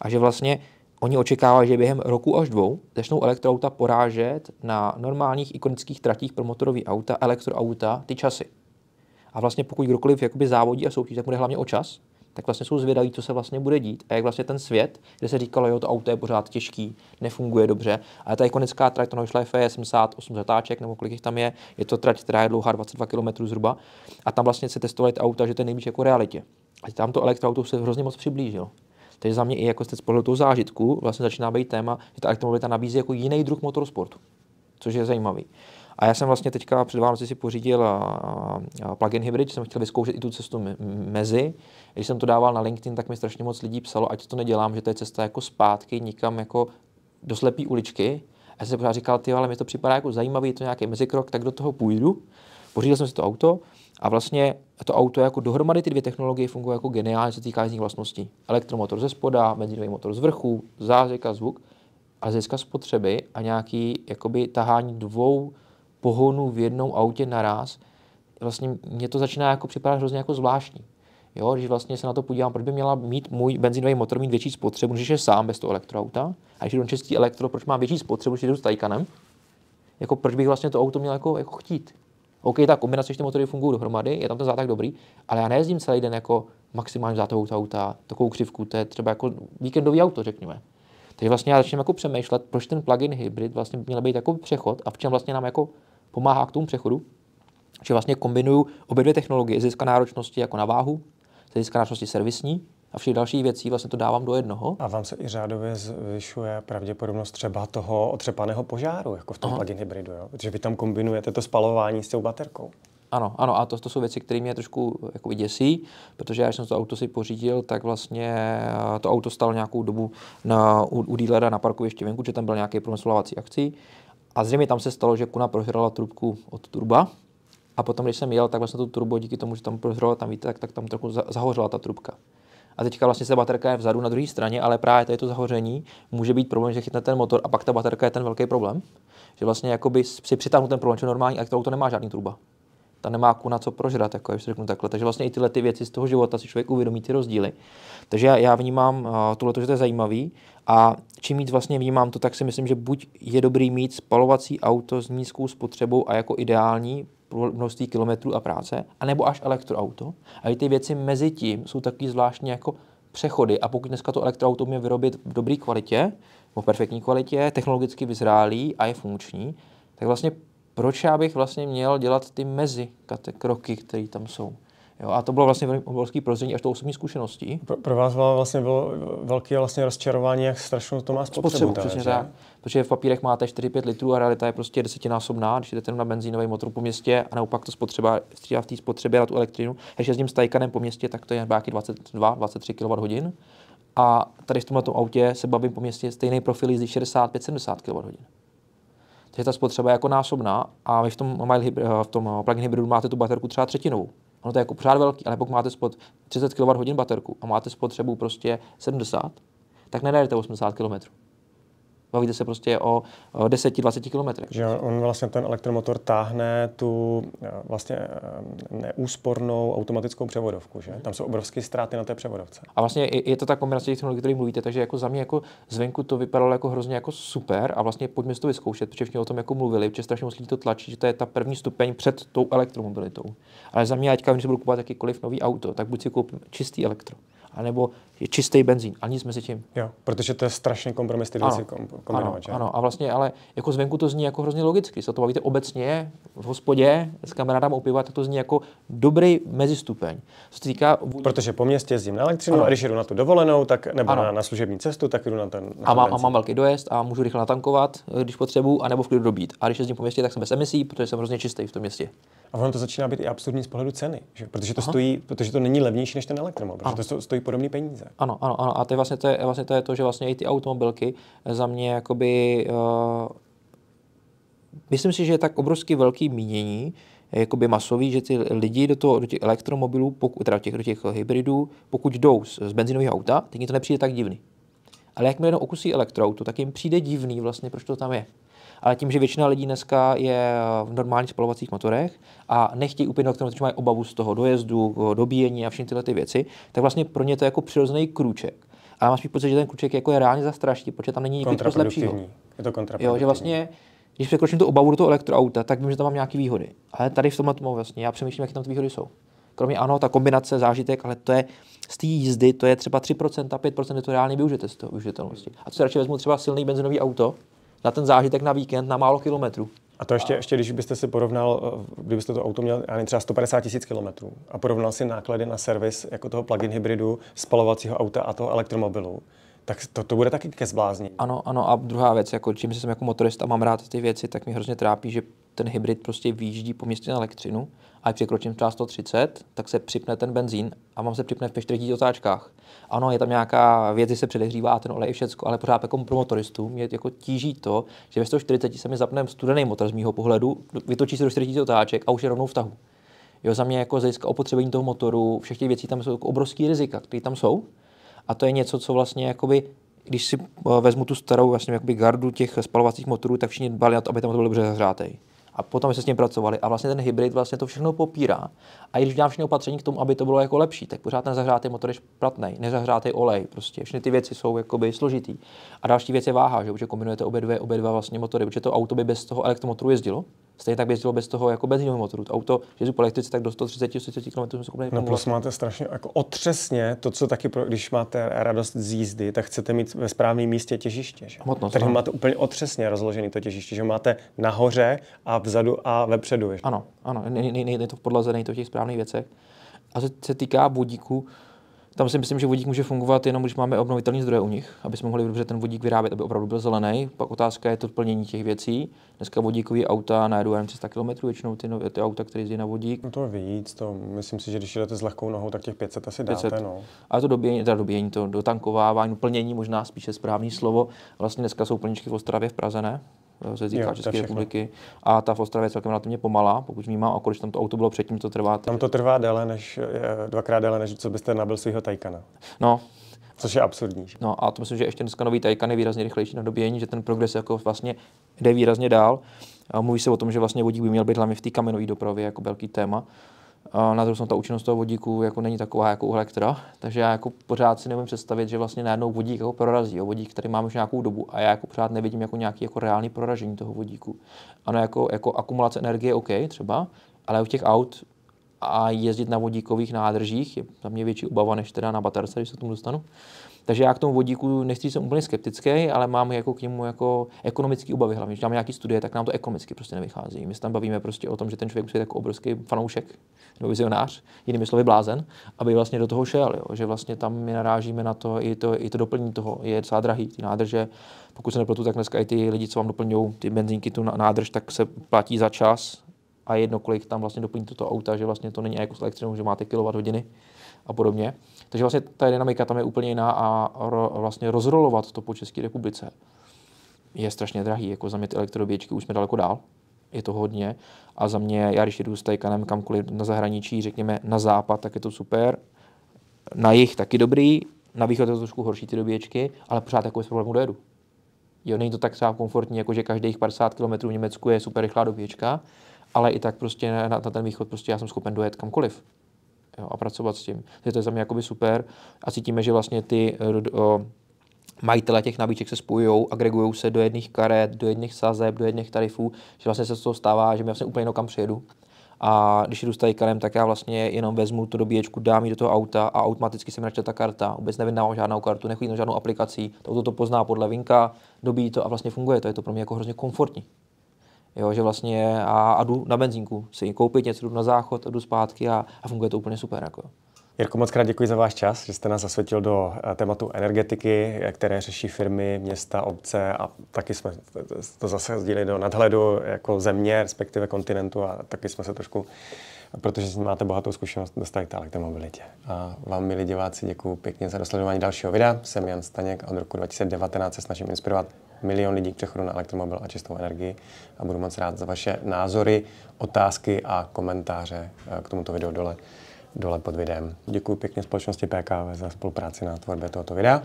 a že vlastně Oni očekávají, že během roku až dvou začnou elektroauta porážet na normálních ikonických tratích pro motorový auta, elektroauta, ty časy. A vlastně pokud kdokoliv jakoby závodí a soutěží, tak bude hlavně o čas, tak vlastně jsou zvědaví, co se vlastně bude dít a jak vlastně ten svět, kde se říkalo, jo, to auto je pořád těžký, nefunguje dobře, ale ta ikonická trať, to Neuschleife je 78 zatáček, nebo kolik jich tam je, je to trať, která je dlouhá 22 km zhruba a tam vlastně se testovali auta, že to je nejblíž jako realitě. A tam to elektroauto se hrozně moc přiblížilo. Takže za mě i jako z pohledu toho zážitku vlastně začíná být téma, že ta elektromobilita nabízí jako jiný druh motorsportu, což je zajímavý. A já jsem vlastně teďka před Vánoci si pořídil plug-in hybrid, jsem chtěl vyzkoušet i tu cestu mezi. Když jsem to dával na LinkedIn, tak mi strašně moc lidí psalo, ať to nedělám, že to je cesta jako zpátky nikam jako do slepý uličky. A já jsem si pořád říkal, ty, ale mi to připadá jako zajímavý, je to nějaký mezikrok, tak do toho půjdu. Pořídil jsem si to auto, a vlastně to auto jako dohromady ty dvě technologie fungují jako geniálně, se týká různých vlastností. Elektromotor ze spoda, benzínový motor z vrchu, zářek a zvuk a získá spotřeby a nějaký jakoby tahání dvou pohonů v jednom autě naraz, vlastně mě to začíná jako připadat hrozně jako zvláštní. Jo, když vlastně se na to podívám, proč by měla mít můj benzínový motor mít větší spotřebu, když je sám bez toho elektroauta. A když jdu čistý elektro, proč má větší spotřebu, když jdu s Taycanem? Jako proč bych vlastně to auto měl jako, jako chtít? OK, ta kombinace, ty motory fungují dohromady, je tam ten zátah dobrý, ale já nejezdím celý den jako maximální ta auta, takovou křivku, to je třeba jako víkendový auto, řekněme. Takže vlastně já začínám jako přemýšlet, proč ten plug-in hybrid vlastně měl být jako přechod a v čem vlastně nám jako pomáhá k tomu přechodu. Že vlastně kombinuju obě dvě technologie, získá náročnosti jako na váhu, získá náročnosti
servisní, a všech dalších věcí vlastně to dávám do jednoho. A vám se i řádově zvyšuje pravděpodobnost třeba toho otřepaného požáru, jako v tom plug-in hybridu, jo? že vy tam kombinujete to spalování s tou baterkou. Ano, ano, a to, to jsou věci, které mě trošku jako děsí, protože já, když jsem to auto si
pořídil, tak vlastně eh, to auto stalo nějakou dobu na, u, u dílera na parkovišti venku, že tam byl nějaký promyslovací akcí. A zřejmě tam se stalo, že kuna prohrala trubku od turba, a potom, když jsem jel, tak vlastně to turbo díky tomu, že tam prohrala tam víte, tak, tak tam trochu zahořela ta trubka a teďka vlastně se baterka je vzadu na druhé straně, ale právě tady to zahoření může být problém, že chytne ten motor a pak ta baterka je ten velký problém. Že vlastně jakoby si přitáhnu ten problém, že normální to nemá žádný truba. Ta nemá kuna co prožrat, jako když řeknu takhle. Takže vlastně i tyhle ty věci z toho života si člověk uvědomí ty rozdíly. Takže já, já vnímám uh, tohle, že to je zajímavý a čím víc vlastně vnímám to, tak si myslím, že buď je dobrý mít spalovací auto s nízkou spotřebou a jako ideální množství kilometrů a práce, anebo až elektroauto. A i ty věci mezi tím jsou taky zvláštní jako přechody. A pokud dneska to elektroauto umí vyrobit v dobré kvalitě, v perfektní kvalitě, technologicky vyzrálý a je funkční, tak vlastně proč já bych vlastně měl dělat ty mezi kroky, které tam jsou? Jo, a to bylo vlastně obrovské prozření až to osobní
zkušeností. Pro, pro vás vlastně bylo velké vlastně rozčarování, jak strašnou to má spotřebu. spotřebu tady, přesně tak.
Protože v papírech máte 4-5 litrů a realita je prostě desetinásobná, když jdete na benzínový motor po městě a naopak to spotřeba střídá v té spotřebě na tu elektrinu. Když jezdím s Taycanem po městě, tak to je nějaký 22-23 kWh. A tady v tomhle autě se bavím po městě stejný profil jízdy 65-70 kWh. Takže ta spotřeba je jako násobná a vy v tom, v tom eh, plug-in hybridu máte tu baterku třeba třetinovou ono to je jako pořád velký, ale pokud máte spod 30 kWh baterku a máte spotřebu prostě 70, tak nedajete 80 km. Bavíte se prostě o 10-20 kilometrech.
Že on vlastně ten elektromotor táhne tu eh, vlastně eh, neúspornou automatickou převodovku, že? Tam jsou obrovské ztráty na té převodovce. A vlastně je to ta kombinace těch technologií, které mluvíte, takže jako za mě jako zvenku to vypadalo jako hrozně jako
super a vlastně pojďme si to vyzkoušet, protože všichni o tom jako mluvili, protože strašně musí to tlačit, že to je ta první stupeň před tou elektromobilitou. Ale za mě, ať když budu kupovat jakýkoliv nový auto, tak buď si koupím čistý elektro, anebo je čistý benzín a nic mezi tím. Jo, protože to je strašně kompromis ty věci kom, kombinovat. Ano, že? ano, a vlastně, ale jako zvenku to zní jako hrozně logicky. Se to bavíte obecně v hospodě
s kamarádama u piva, tak to zní jako dobrý mezistupeň. Co týká... Protože po městě jezdím na elektřinu ano. a když jdu na tu dovolenou, tak nebo na, na, služební cestu, tak jdu na ten. Na a, mám, a mám velký dojezd a můžu
rychle natankovat, eh, když potřebuju, anebo v klidu dobít. A když jezdím po městě, tak jsem bez emisí, protože jsem hrozně čistý v tom městě.
A ono to začíná být i absurdní z pohledu ceny, že? Protože, to Aha. stojí, protože to není levnější než ten elektromobil, protože to
stojí podobné peníze směrem. Ano, ano, ano. A to je vlastně to, je, vlastně to, je to že vlastně i ty automobilky eh, za mě jakoby... Uh, myslím si, že je tak obrovský velký mínění, eh, jakoby masový, že ty lidi do, toho, do těch elektromobilů, pokud, teda těch, do těch hybridů, pokud jdou z, z benzinového auta, tak jim to nepřijde tak divný. Ale jakmile jenom okusí elektroauto, tak jim přijde divný vlastně, proč to tam je ale tím, že většina lidí dneska je eh, v normálních spalovacích motorech a nechtějí úplně k tomu, mají obavu z toho dojezdu, eh, dobíjení a všechny tyhle ty věci, tak vlastně pro ně to je jako přirozený kruček. A já mám spíš pocit, že ten kruček jako je reálně zastraší? protože tam není nic lepšího. Je to kontraproduktivní. Jo, že vlastně, když překročím tu obavu do toho elektroauta, tak vím, že tam mám nějaké výhody. Ale tady v tomhle tomu vlastně já přemýšlím, jaké tam ty výhody jsou. Kromě ano, ta kombinace zážitek, ale to je z té jízdy, to je třeba 3%, 5% je to reálně využijete z toho užitelnosti. A co radši vezmu třeba silný benzinový auto,
na ten zážitek na víkend na málo kilometrů. A to ještě, ještě když byste si porovnal, eh, kdybyste to auto měl já nevím, třeba 150 tisíc kilometrů a porovnal si náklady na servis jako toho plug-in hybridu, spalovacího auta a toho elektromobilu, tak to, to bude taky ke zbláznění. Ano, ano. A druhá
věc, jako čím jsem jako motorista mám rád ty věci, tak mi hrozně trápí, že ten hybrid prostě výjíždí po městě na elektřinu a překročím třeba 130, tak se připne ten benzín a vám se připne v 40 otáčkách. Ano, je tam nějaká věc, se předehřívá ten olej i všecko, ale pořád jako pro motoristů mě jako tíží to, že ve 140 se mi zapne studený motor z mýho pohledu, vytočí se do 40 otáček a už je rovnou v tahu. Jo, za mě jako získá opotřebení toho motoru, všech těch věcí tam jsou jako obrovský rizika, které tam jsou. A to je něco, co vlastně jakoby když si eh, vezmu tu starou vlastně jakoby gardu těch spalovacích motorů, tak všichni dbali na to, aby ten motor byl dobře zahřátej a potom se s ním pracovali. A vlastně ten hybrid vlastně to všechno popírá. A když dělám všechny opatření k tomu, aby to bylo jako lepší, tak pořád zahřátý motor je špatný, nezahřátý olej, prostě všechny ty věci jsou jakoby složitý. A další věc je váha, že, protože kombinujete obě dvě, obě dva vlastně motory, protože to auto by bez toho elektromotoru jezdilo, Stejně tak běžilo bez toho, jako bez jiného motoru. To auto, jezu po elektrice, tak do 130-140 km jsme schopni No plus
máte strašně jako otřesně to, co taky, pro, když máte radost z jízdy, tak chcete mít ve správném místě těžiště. Že? Hmotnost, Takže no. máte úplně otřesně rozložený to těžiště, že máte nahoře a vzadu a vepředu. Že? Ano, ano, není to v podlaze, není to v těch správných věcech. A co se týká budíku, tam si
myslím, že vodík může fungovat jenom, když máme obnovitelné zdroje u nich, aby jsme mohli dobře ten vodík vyrábět, aby opravdu byl zelený. Pak otázka je to plnění těch věcí. Dneska vodíkový auta najedou jen 300 km, většinou ty, no, ty auta, které jezdí na vodík. No to je víc, to myslím si, že když jdete s lehkou nohou, tak těch 500 asi 500. dáte. No. A to dobíjení, teda dobíjení, to dotankovávání, plnění možná spíše správný slovo. Vlastně dneska jsou plničky v Ostravě v Praze, ne? Eh, se týká České republiky. A ta v Ostravě je celkem relativně pomalá, pokud vnímám, a kolik tam to auto bylo předtím, to trvá. Tam
to trvá déle než, eh, dvakrát déle, než co byste nabil svého Taycana. No, Což je absurdní. No a to myslím, že ještě dneska nový Taycan je výrazně rychlejší na dobění, že ten
progres jako vlastně jde výrazně dál. A mluví se o tom, že vlastně vodík by měl být hlavně v té kamenové dopravě jako velký téma. Na druhou ta účinnost toho vodíku jako není taková jako u elektra, takže já jako pořád si nemůžu představit, že vlastně najednou vodík jako prorazí, jo, vodík, který máme už nějakou dobu a já jako pořád nevidím jako nějaký jako reálný proražení toho vodíku. Ano, jako, jako akumulace energie OK třeba, ale u těch aut a jezdit na vodíkových nádržích je za mě větší obava než teda na baterce, když se k tomu dostanu. Takže já k tomu vodíku nechci jsem úplně skeptický, ale mám jako k němu jako ekonomický obavy hlavně. Když máme nějaký studie, tak nám to ekonomicky prostě nevychází. My se tam bavíme prostě o tom, že ten člověk je jako obrovský fanoušek nebo vizionář, jinými slovy blázen, aby vlastně do toho šel, jo. že vlastně tam my narážíme na to, i to, i to doplnění toho, je docela drahý, ty nádrže, pokud se nepletu, tak dneska i ty lidi, co vám doplňují ty benzínky, tu nádrž, tak se platí za čas a jedno, kolik tam vlastně doplní toto auta, že vlastně to není jako s elektřinou, že máte kilowatt hodiny a podobně. Takže vlastně ta dynamika tam je úplně jiná a ro, vlastně rozrolovat to po České republice je strašně drahý. Jako za mě ty elektroběčky už jsme daleko dál, je to hodně. A za mě, já když jdu s Taycanem kamkoliv na zahraničí, řekněme na západ, tak je to super. Na jich taky dobrý, na východ je to trošku horší ty dobíječky, ale pořád takový problém dojedu. Jo, není to tak třeba komfortní, jako že každých 50 km v Německu je super rychlá dobíječka, ale i tak prostě na, na ten východ prostě já jsem schopen dojet kamkoliv jo, a pracovat s tím. Takže to je za mě jakoby super a cítíme, že vlastně ty eh, o, majitele těch nabíček se spojují, agregují se do jedných karet, do jedných sazeb, do jedných tarifů, že vlastně se z toho stává, že mi vlastně úplně kam přijedu. A když jdu s Taycanem, tak já vlastně jenom vezmu tu dobíječku, dám ji do toho auta a automaticky se mi načte ta karta. Vůbec nevydávám žádnou kartu, nechodím na žádnou aplikací. To auto to pozná podle vinka, dobíjí to a vlastně funguje. To je to pro mě jako hrozně komfortní. Jo, že vlastně a, a jdu na benzínku si koupit něco, jdu na záchod, jdu zpátky a, a funguje to úplně super. Jako.
Jirko, moc krát děkuji za váš čas, že jste nás zasvětil do eh, tématu energetiky, eh, které řeší firmy, města, obce a taky jsme to zase sdíli do nadhledu jako země, respektive kontinentu a taky jsme se trošku, protože máte bohatou zkušenost, dostali k té mobilitě. A vám, milí diváci, děkuji pěkně za dosledování dalšího videa. Jsem Jan Staněk a od roku 2019 se snažím inspirovat milion lidí k přechodu na elektromobil a čistou energii a budu moc rád za vaše názory, otázky a komentáře eh, k tomuto videu dole, dole pod videem. Děkuji pěkně společnosti PKV za spolupráci na tvorbě tohoto videa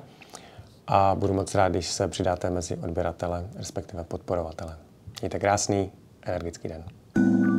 a budu moc rád, když se přidáte mezi odběratele, respektive podporovatele. Mějte krásný, energický den. thank you